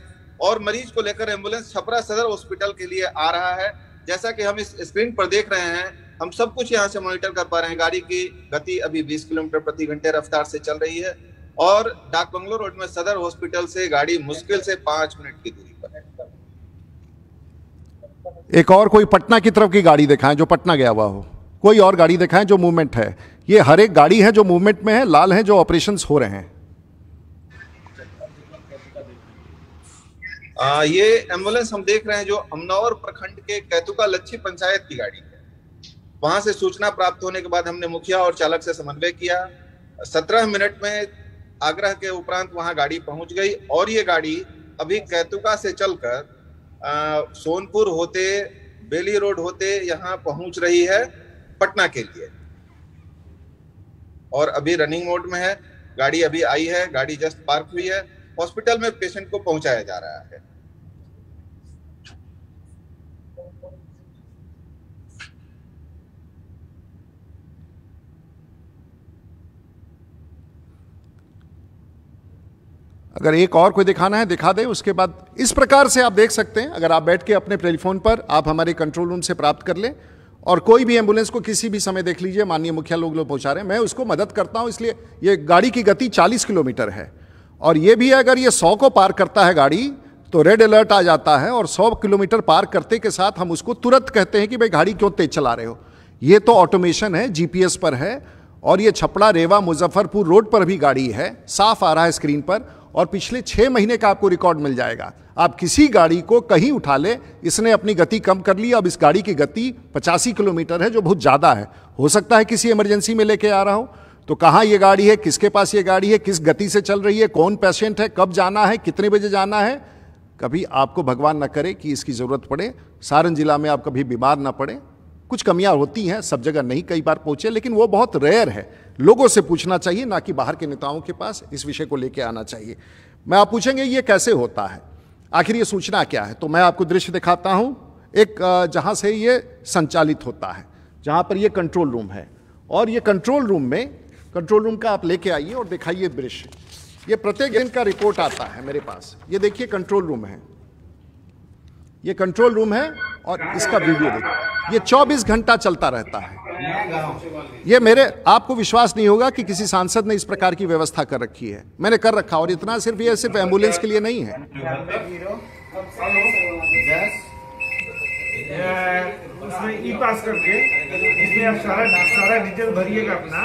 S3: और मरीज को लेकर एम्बुलेंस छपरा सदर हॉस्पिटल के लिए आ रहा है जैसा कि हम इस स्क्रीन पर देख रहे हैं हम सब कुछ यहाँ से मॉनिटर कर पा रहे हैं गाड़ी की गति अभी 20 किलोमीटर प्रति घंटे रफ्तार से चल रही है और डाक बंगलो रोड में सदर हॉस्पिटल से गाड़ी मुश्किल से पांच मिनट की दूरी पर है
S1: एक और कोई पटना की तरफ की गाड़ी दिखाएं जो पटना गया हुआ हो कोई और गाड़ी दिखाएं जो मूवमेंट है ये हर एक गाड़ी है जो मूवमेंट में है लाल है जो ऑपरेशन हो रहे हैं
S3: आ, ये एम्बुलेंस हम देख रहे हैं जो अमनौर प्रखंड के कैतुका लच्छी पंचायत की गाड़ी वहां से सूचना प्राप्त होने के बाद हमने मुखिया और चालक से समन्वय किया सत्रह मिनट में आग्रह के उपरांत वहां गाड़ी पहुंच गई और ये गाड़ी अभी कैतुका से चलकर सोनपुर होते बेली रोड होते यहाँ पहुंच रही है पटना के लिए और अभी रनिंग मोड में है गाड़ी अभी आई है गाड़ी जस्ट पार्क हुई है हॉस्पिटल में पेशेंट को पहुंचाया जा रहा है
S1: अगर एक और कोई दिखाना है दिखा दे उसके बाद इस प्रकार से आप देख सकते हैं अगर आप बैठ के अपने टेलीफोन पर आप हमारे कंट्रोल रूम से प्राप्त कर लें और कोई भी एम्बुलेंस को किसी भी समय देख लीजिए माननीय मुखिया लोग लोग पहुंचा रहे हैं मैं उसको मदद करता हूं इसलिए ये गाड़ी की गति 40 किलोमीटर है और ये भी अगर ये 100 को पार करता है गाड़ी तो रेड अलर्ट आ जाता है और 100 किलोमीटर पार करते के साथ हम उसको तुरंत कहते हैं कि भाई गाड़ी क्यों तेज चला रहे हो ये तो ऑटोमेशन है जीपीएस पर है और ये छपड़ा रेवा मुजफ्फरपुर रोड पर भी गाड़ी है साफ आ रहा है स्क्रीन पर और पिछले छः महीने का आपको रिकॉर्ड मिल जाएगा आप किसी गाड़ी को कहीं उठा ले इसने अपनी गति कम कर ली अब इस गाड़ी की गति पचासी किलोमीटर है जो बहुत ज़्यादा है हो सकता है किसी इमरजेंसी में लेके आ रहा हूँ तो कहाँ ये गाड़ी है किसके पास ये गाड़ी है किस गति से चल रही है कौन पेशेंट है कब जाना है कितने बजे जाना है कभी आपको भगवान ना करे कि इसकी ज़रूरत पड़े सारण जिला में आप कभी बीमार ना पड़े कुछ कमियां होती हैं सब जगह नहीं कई बार पहुंचे लेकिन वो बहुत रेयर है लोगों से पूछना चाहिए ना कि बाहर के नेताओं के पास इस विषय को लेकर आना चाहिए मैं आप पूछेंगे ये कैसे होता है आखिर ये सूचना क्या है तो मैं आपको दृश्य दिखाता हूँ एक जहाँ से ये संचालित होता है जहाँ पर ये कंट्रोल रूम है और ये कंट्रोल रूम में कंट्रोल रूम का आप लेके आइए और दिखाइए दृश्य ये प्रत्येक दिन का रिपोर्ट आता है मेरे पास ये देखिए कंट्रोल रूम है ये कंट्रोल रूम है और इसका वीडियो देखो ये 24 घंटा चलता रहता है ये मेरे आपको विश्वास नहीं होगा कि किसी सांसद ने इस प्रकार की व्यवस्था कर रखी है मैंने कर रखा और इतना सिर्फ ये सिर्फ एम्बुलेंस के लिए नहीं है
S3: उसमें ई पास करके इसमें आप सारा सारा डिटेल भरिएगा अपना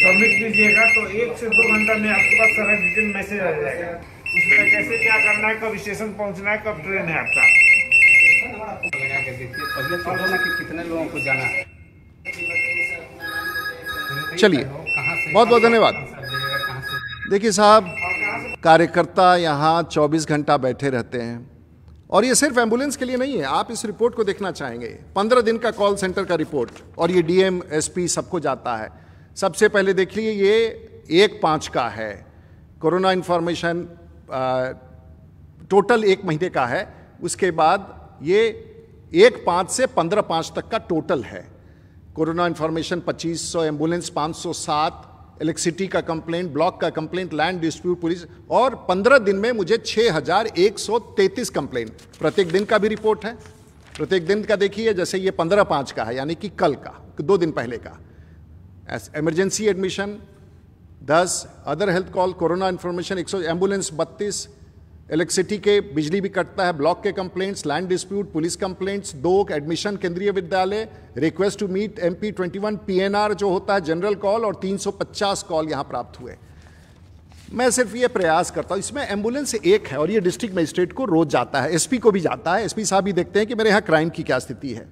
S2: सबमिट कीजिएगा
S3: तो एक से दो घंटा में आपके पास सारा डिटेल मैसेज आ जाएगा उसमें कैसे क्या करना है कब स्टेशन पहुंचना है कब ट्रेन है आपका
S1: चलिए बहुत बहुत धन्यवाद देखिए साहब कार्यकर्ता यहाँ 24 घंटा बैठे रहते हैं और ये सिर्फ एम्बुलेंस के लिए नहीं है आप इस रिपोर्ट को देखना चाहेंगे पंद्रह दिन का कॉल सेंटर का रिपोर्ट और ये डीएम एसपी सबको जाता है सबसे पहले देख लिए ये एक पाँच का है कोरोना इन्फॉर्मेशन टोटल एक महीने का है उसके बाद ये एक पाँच से पंद्रह पाँच तक का टोटल है कोरोना इन्फॉर्मेशन 2500 एम्बुलेंस सौ सात इलेक्ट्रिसिटी का कंप्लेंट ब्लॉक का कंप्लेंट लैंड डिस्प्यूट पुलिस और पंद्रह दिन में मुझे छः हजार एक सौ तैंतीस कंप्लेंट प्रत्येक दिन का भी रिपोर्ट है प्रत्येक दिन का देखिए जैसे ये पंद्रह पाँच का है यानी कि कल का दो दिन पहले का एमरजेंसी एडमिशन दस other health call corona information एक सौ एम्बुलेंस बत्तीस इलेक्ट्रिसिटी के बिजली भी कटता है ब्लॉक के complaints land dispute police complaints दो admission Kendriya Vidyalaya request to meet M P twenty one P N R जो होता है जनरल कॉल और तीन सौ पचास कॉल यहाँ प्राप्त हुए मैं सिर्फ ये प्रयास करता हूँ इसमें एम्बुलेंस एक है और ये डिस्ट्रिक्ट मजिस्ट्रेट को रोज जाता है एसपी को भी जाता है एसपी साहब भी देखते हैं कि मेरे यहाँ क्राइम की क्या स्थिति है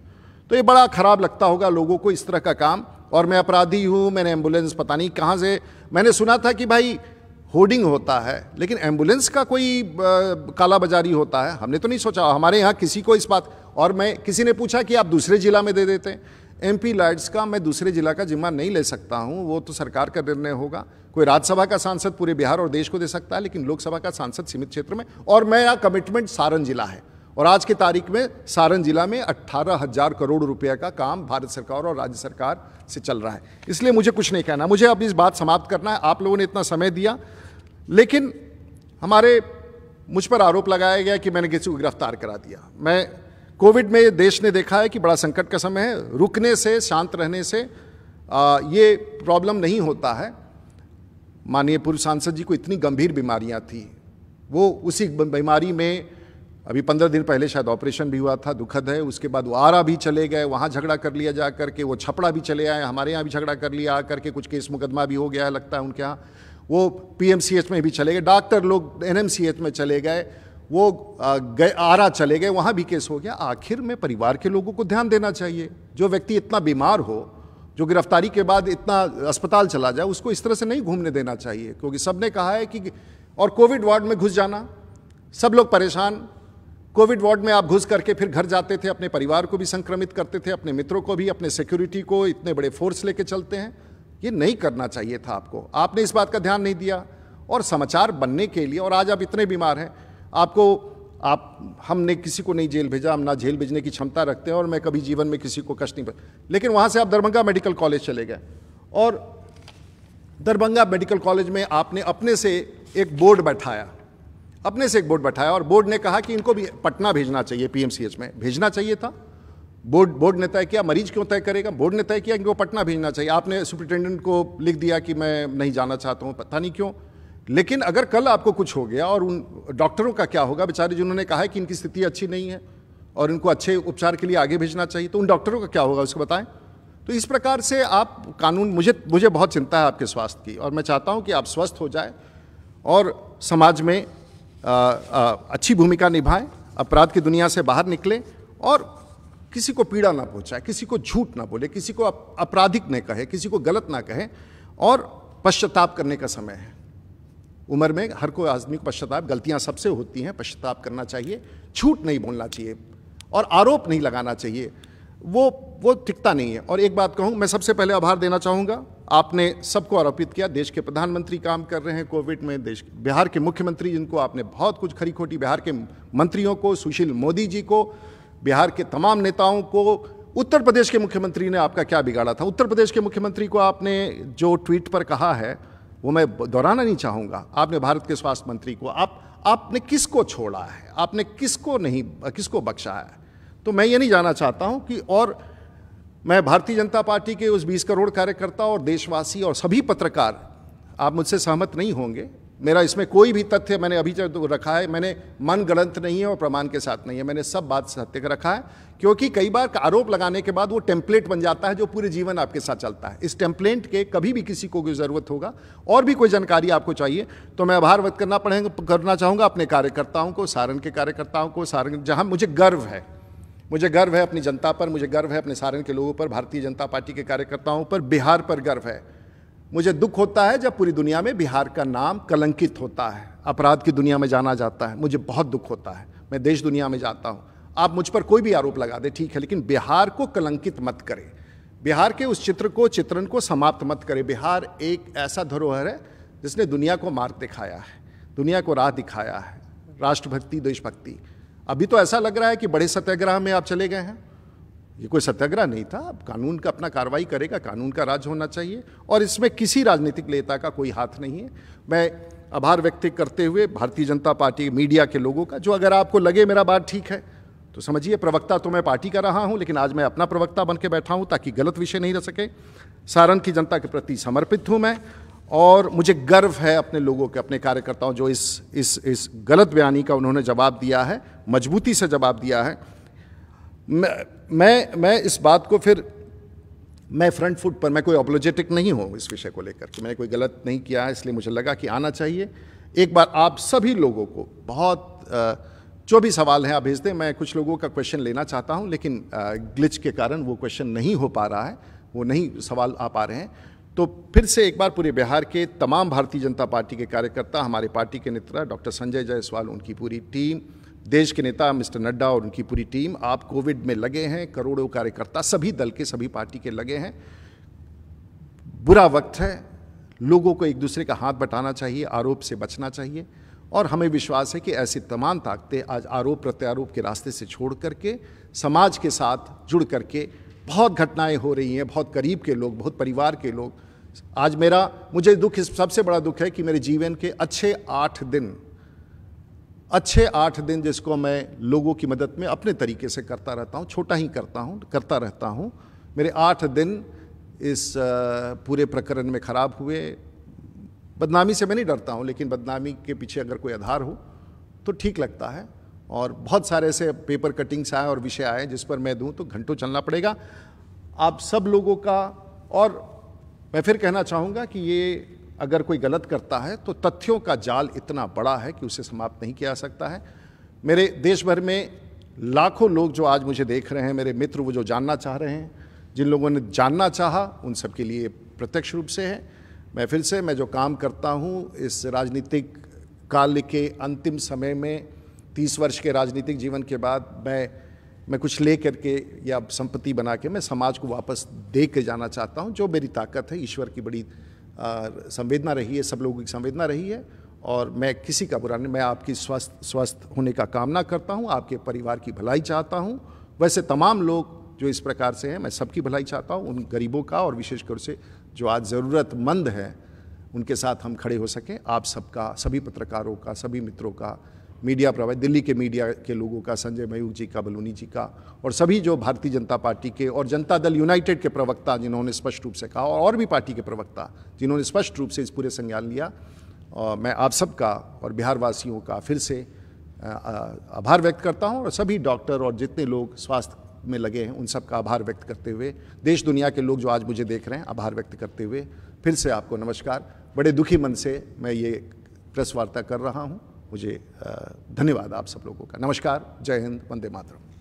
S1: तो ये बड़ा ख़राब लगता होगा लोगों को इस तरह का काम और मैं अपराधी हूँ मैंने एम्बुलेंस पता नहीं कहाँ से मैंने सुना था कि भाई होर्डिंग होता है लेकिन एम्बुलेंस का कोई कालाबाजारी काला बाजारी होता है हमने तो नहीं सोचा हमारे यहाँ किसी को इस बात और मैं किसी ने पूछा कि आप दूसरे ज़िला में दे देते हैं एम पी लाइट्स का मैं दूसरे ज़िला का जिम्मा नहीं ले सकता हूँ वो तो सरकार का निर्णय होगा कोई राज्यसभा का सांसद पूरे बिहार और देश को दे सकता है लेकिन लोकसभा का सांसद सीमित क्षेत्र में और मेरा कमिटमेंट सारण जिला है और आज की तारीख में सारण जिला में अट्ठारह हजार करोड़ रुपये का काम भारत सरकार और राज्य सरकार से चल रहा है इसलिए मुझे कुछ नहीं कहना मुझे अब इस बात समाप्त करना है आप लोगों ने इतना समय दिया लेकिन हमारे मुझ पर आरोप लगाया गया कि मैंने किसी को गिरफ्तार करा दिया मैं कोविड में देश ने देखा है कि बड़ा संकट का समय है रुकने से शांत रहने से आ, ये प्रॉब्लम नहीं होता है माननीय पूर्व सांसद जी को इतनी गंभीर बीमारियां थी वो उसी बीमारी में अभी पंद्रह दिन पहले शायद ऑपरेशन भी हुआ था दुखद है उसके बाद वो आरा भी चले गए वहाँ झगड़ा कर लिया जा करके वो छपड़ा भी चले आए हमारे यहाँ भी झगड़ा कर लिया आ करके कुछ केस मुकदमा भी हो गया लगता है उनके यहाँ वो पीएमसीएच में भी चले गए डॉक्टर लोग एनएमसीएच में चले गए वो गए आरा चले गए वहाँ भी केस हो गया आखिर में परिवार के लोगों को ध्यान देना चाहिए जो व्यक्ति इतना बीमार हो जो गिरफ्तारी के बाद इतना अस्पताल चला जाए उसको इस तरह से नहीं घूमने देना चाहिए क्योंकि सब ने कहा है कि और कोविड वार्ड में घुस जाना सब लोग परेशान कोविड वार्ड में आप घुस करके फिर घर जाते थे अपने परिवार को भी संक्रमित करते थे अपने मित्रों को भी अपने सिक्योरिटी को इतने बड़े फोर्स लेके चलते हैं ये नहीं करना चाहिए था आपको आपने इस बात का ध्यान नहीं दिया और समाचार बनने के लिए और आज आप इतने बीमार हैं आपको आप हमने किसी को नहीं जेल भेजा हम ना जेल भेजने की क्षमता रखते हैं और मैं कभी जीवन में किसी को कष्ट नहीं लेकिन वहाँ से आप दरभंगा मेडिकल कॉलेज चले गए और दरभंगा मेडिकल कॉलेज में आपने अपने से एक बोर्ड बैठाया अपने से एक बोर्ड बैठाया और बोर्ड ने कहा कि इनको भी पटना भेजना चाहिए पीएमसीएच में भेजना चाहिए था बोर्ड बोर्ड ने तय किया मरीज क्यों तय करेगा बोर्ड ने तय किया कि वो पटना भेजना चाहिए आपने सुप्रिंटेंडेंट को लिख दिया कि मैं नहीं जाना चाहता हूँ पता नहीं क्यों लेकिन अगर कल आपको कुछ हो गया और उन डॉक्टरों का क्या होगा बेचारे जिन्होंने कहा है कि इनकी स्थिति अच्छी नहीं है और इनको अच्छे उपचार के लिए आगे भेजना चाहिए तो उन डॉक्टरों का क्या होगा उसको बताएं तो इस प्रकार से आप कानून मुझे मुझे बहुत चिंता है आपके स्वास्थ्य की और मैं चाहता हूं कि आप स्वस्थ हो जाए और समाज में आ, आ, अच्छी भूमिका निभाएं अपराध की दुनिया से बाहर निकलें और किसी को पीड़ा ना पहुंचाए किसी को झूठ ना बोले किसी को अपराधिक न कहे किसी को गलत ना कहे और पश्चाताप करने का समय है उम्र में हर कोई आदमी को पश्चाताप गलतियां सबसे होती हैं पश्चाताप करना चाहिए झूठ नहीं बोलना चाहिए और आरोप नहीं लगाना चाहिए वो वो टिकता नहीं है और एक बात कहूँ मैं सबसे पहले आभार देना चाहूँगा आपने सबको आरोपित किया देश के प्रधानमंत्री काम कर रहे हैं कोविड में देश बिहार के मुख्यमंत्री जिनको आपने बहुत कुछ खरी खोटी बिहार के मंत्रियों को सुशील मोदी जी को बिहार के तमाम नेताओं को उत्तर प्रदेश के मुख्यमंत्री ने आपका क्या बिगाड़ा था उत्तर प्रदेश के मुख्यमंत्री को आपने जो ट्वीट पर कहा है वो मैं दोहराना नहीं चाहूँगा आपने भारत के स्वास्थ्य मंत्री को आप आपने किसको छोड़ा है आपने किसको नहीं किसको बख्शा है तो मैं ये नहीं जानना चाहता हूँ कि और मैं भारतीय जनता पार्टी के उस 20 करोड़ कार्यकर्ता और देशवासी और सभी पत्रकार आप मुझसे सहमत नहीं होंगे मेरा इसमें कोई भी तथ्य मैंने अभी तक रखा है मैंने मन ग्रंथ नहीं है और प्रमाण के साथ नहीं है मैंने सब बात सत्य का रखा है क्योंकि कई बार आरोप लगाने के बाद वो टेम्पलेट बन जाता है जो पूरे जीवन आपके साथ चलता है इस टेम्पलेट के कभी भी किसी को कोई ज़रूरत होगा और भी कोई जानकारी आपको चाहिए तो मैं आभार व्यक्त करना पड़ेगा करना चाहूँगा अपने कार्यकर्ताओं को सारण के कार्यकर्ताओं को सारण जहाँ मुझे गर्व है मुझे गर्व है अपनी जनता पर मुझे गर्व है अपने सारण के लोगों पर भारतीय जनता पार्टी के कार्यकर्ताओं पर बिहार पर गर्व है मुझे दुख होता है जब पूरी दुनिया में बिहार का नाम कलंकित होता है अपराध की दुनिया में जाना जाता है मुझे बहुत दुख होता है मैं देश दुनिया में जाता हूँ आप मुझ पर कोई भी आरोप लगा दे ठीक है लेकिन बिहार को कलंकित मत करें बिहार के उस चित्र को चित्रण को समाप्त मत करें बिहार एक ऐसा धरोहर है जिसने दुनिया को मार्ग दिखाया है दुनिया को राह दिखाया है राष्ट्रभक्ति देशभक्ति अभी तो ऐसा लग रहा है कि बड़े सत्याग्रह में आप चले गए हैं ये कोई सत्याग्रह नहीं था अब कानून का अपना कार्रवाई करेगा कानून का राज होना चाहिए और इसमें किसी राजनीतिक नेता का कोई हाथ नहीं है मैं आभार व्यक्त करते हुए भारतीय जनता पार्टी मीडिया के लोगों का जो अगर आपको लगे मेरा बात ठीक है तो समझिए प्रवक्ता तो मैं पार्टी का रहा हूँ लेकिन आज मैं अपना प्रवक्ता बन के बैठा हूँ ताकि गलत विषय नहीं रह सके सारण की जनता के प्रति समर्पित हूँ मैं और मुझे गर्व है अपने लोगों के अपने कार्यकर्ताओं जो इस इस इस गलत बयानी का उन्होंने जवाब दिया है मजबूती से जवाब दिया है मैं मैं इस बात को फिर मैं फ्रंट फुट पर मैं कोई ऑपोलोजेटिक नहीं हूँ इस विषय को लेकर कि मैंने कोई गलत नहीं किया इसलिए मुझे लगा कि आना चाहिए एक बार आप सभी लोगों को बहुत जो भी सवाल हैं आप भेज दें मैं कुछ लोगों का क्वेश्चन लेना चाहता हूं लेकिन ग्लिच के कारण वो क्वेश्चन नहीं हो पा रहा है वो नहीं सवाल आ पा रहे हैं तो फिर से एक बार पूरे बिहार के तमाम भारतीय जनता पार्टी के कार्यकर्ता हमारे पार्टी के नेता डॉक्टर संजय जायसवाल उनकी पूरी टीम देश के नेता मिस्टर नड्डा और उनकी पूरी टीम आप कोविड में लगे हैं करोड़ों कार्यकर्ता सभी दल के सभी पार्टी के लगे हैं बुरा वक्त है लोगों को एक दूसरे का हाथ बटाना चाहिए आरोप से बचना चाहिए और हमें विश्वास है कि ऐसी तमाम ताकतें आज आरोप प्रत्यारोप के रास्ते से छोड़ करके समाज के साथ जुड़ करके बहुत घटनाएं हो रही हैं बहुत करीब के लोग बहुत परिवार के लोग आज मेरा मुझे दुख सबसे बड़ा दुख है कि मेरे जीवन के अच्छे आठ दिन अच्छे आठ दिन जिसको मैं लोगों की मदद में अपने तरीके से करता रहता हूँ छोटा ही करता हूँ करता रहता हूँ मेरे आठ दिन इस पूरे प्रकरण में ख़राब हुए बदनामी से मैं नहीं डरता हूँ लेकिन बदनामी के पीछे अगर कोई आधार हो तो ठीक लगता है और बहुत सारे ऐसे पेपर कटिंग्स आए और विषय आए जिस पर मैं दूँ तो घंटों चलना पड़ेगा आप सब लोगों का और मैं फिर कहना चाहूँगा कि ये अगर कोई गलत करता है तो तथ्यों का जाल इतना बड़ा है कि उसे समाप्त नहीं किया जा सकता है मेरे देश भर में लाखों लोग जो आज मुझे देख रहे हैं मेरे मित्र वो जो जानना चाह रहे हैं जिन लोगों ने जानना चाहा उन सब के लिए प्रत्यक्ष रूप से है मैं फिर से मैं जो काम करता हूँ इस राजनीतिक काल के अंतिम समय में तीस वर्ष के राजनीतिक जीवन के बाद मैं मैं कुछ ले करके या संपत्ति बना के मैं समाज को वापस दे के जाना चाहता हूँ जो मेरी ताकत है ईश्वर की बड़ी संवेदना रही है सब लोगों की संवेदना रही है और मैं किसी का बुरा नहीं मैं आपकी स्वस्थ स्वस्थ होने का कामना करता हूँ आपके परिवार की भलाई चाहता हूँ वैसे तमाम लोग जो इस प्रकार से हैं मैं सबकी भलाई चाहता हूँ उन गरीबों का और विशेषकर से जो आज ज़रूरतमंद हैं उनके साथ हम खड़े हो सकें आप सबका सभी पत्रकारों का सभी मित्रों का मीडिया प्रभारी दिल्ली के मीडिया के लोगों का संजय मयूख जी का बलूनी जी का और सभी जो भारतीय जनता पार्टी के और जनता दल यूनाइटेड के प्रवक्ता जिन्होंने स्पष्ट रूप से कहा और भी पार्टी के प्रवक्ता जिन्होंने स्पष्ट रूप से इस पूरे संज्ञान लिया और मैं आप सबका और बिहारवासियों का फिर से आभार व्यक्त करता हूँ और सभी डॉक्टर और जितने लोग स्वास्थ्य में लगे हैं उन सबका आभार व्यक्त करते हुए देश दुनिया के लोग जो आज मुझे देख रहे हैं आभार व्यक्त करते हुए फिर से आपको नमस्कार बड़े दुखी मन से मैं ये प्रेस वार्ता कर रहा हूँ मुझे धन्यवाद आप सब लोगों का नमस्कार जय हिंद वंदे मातरम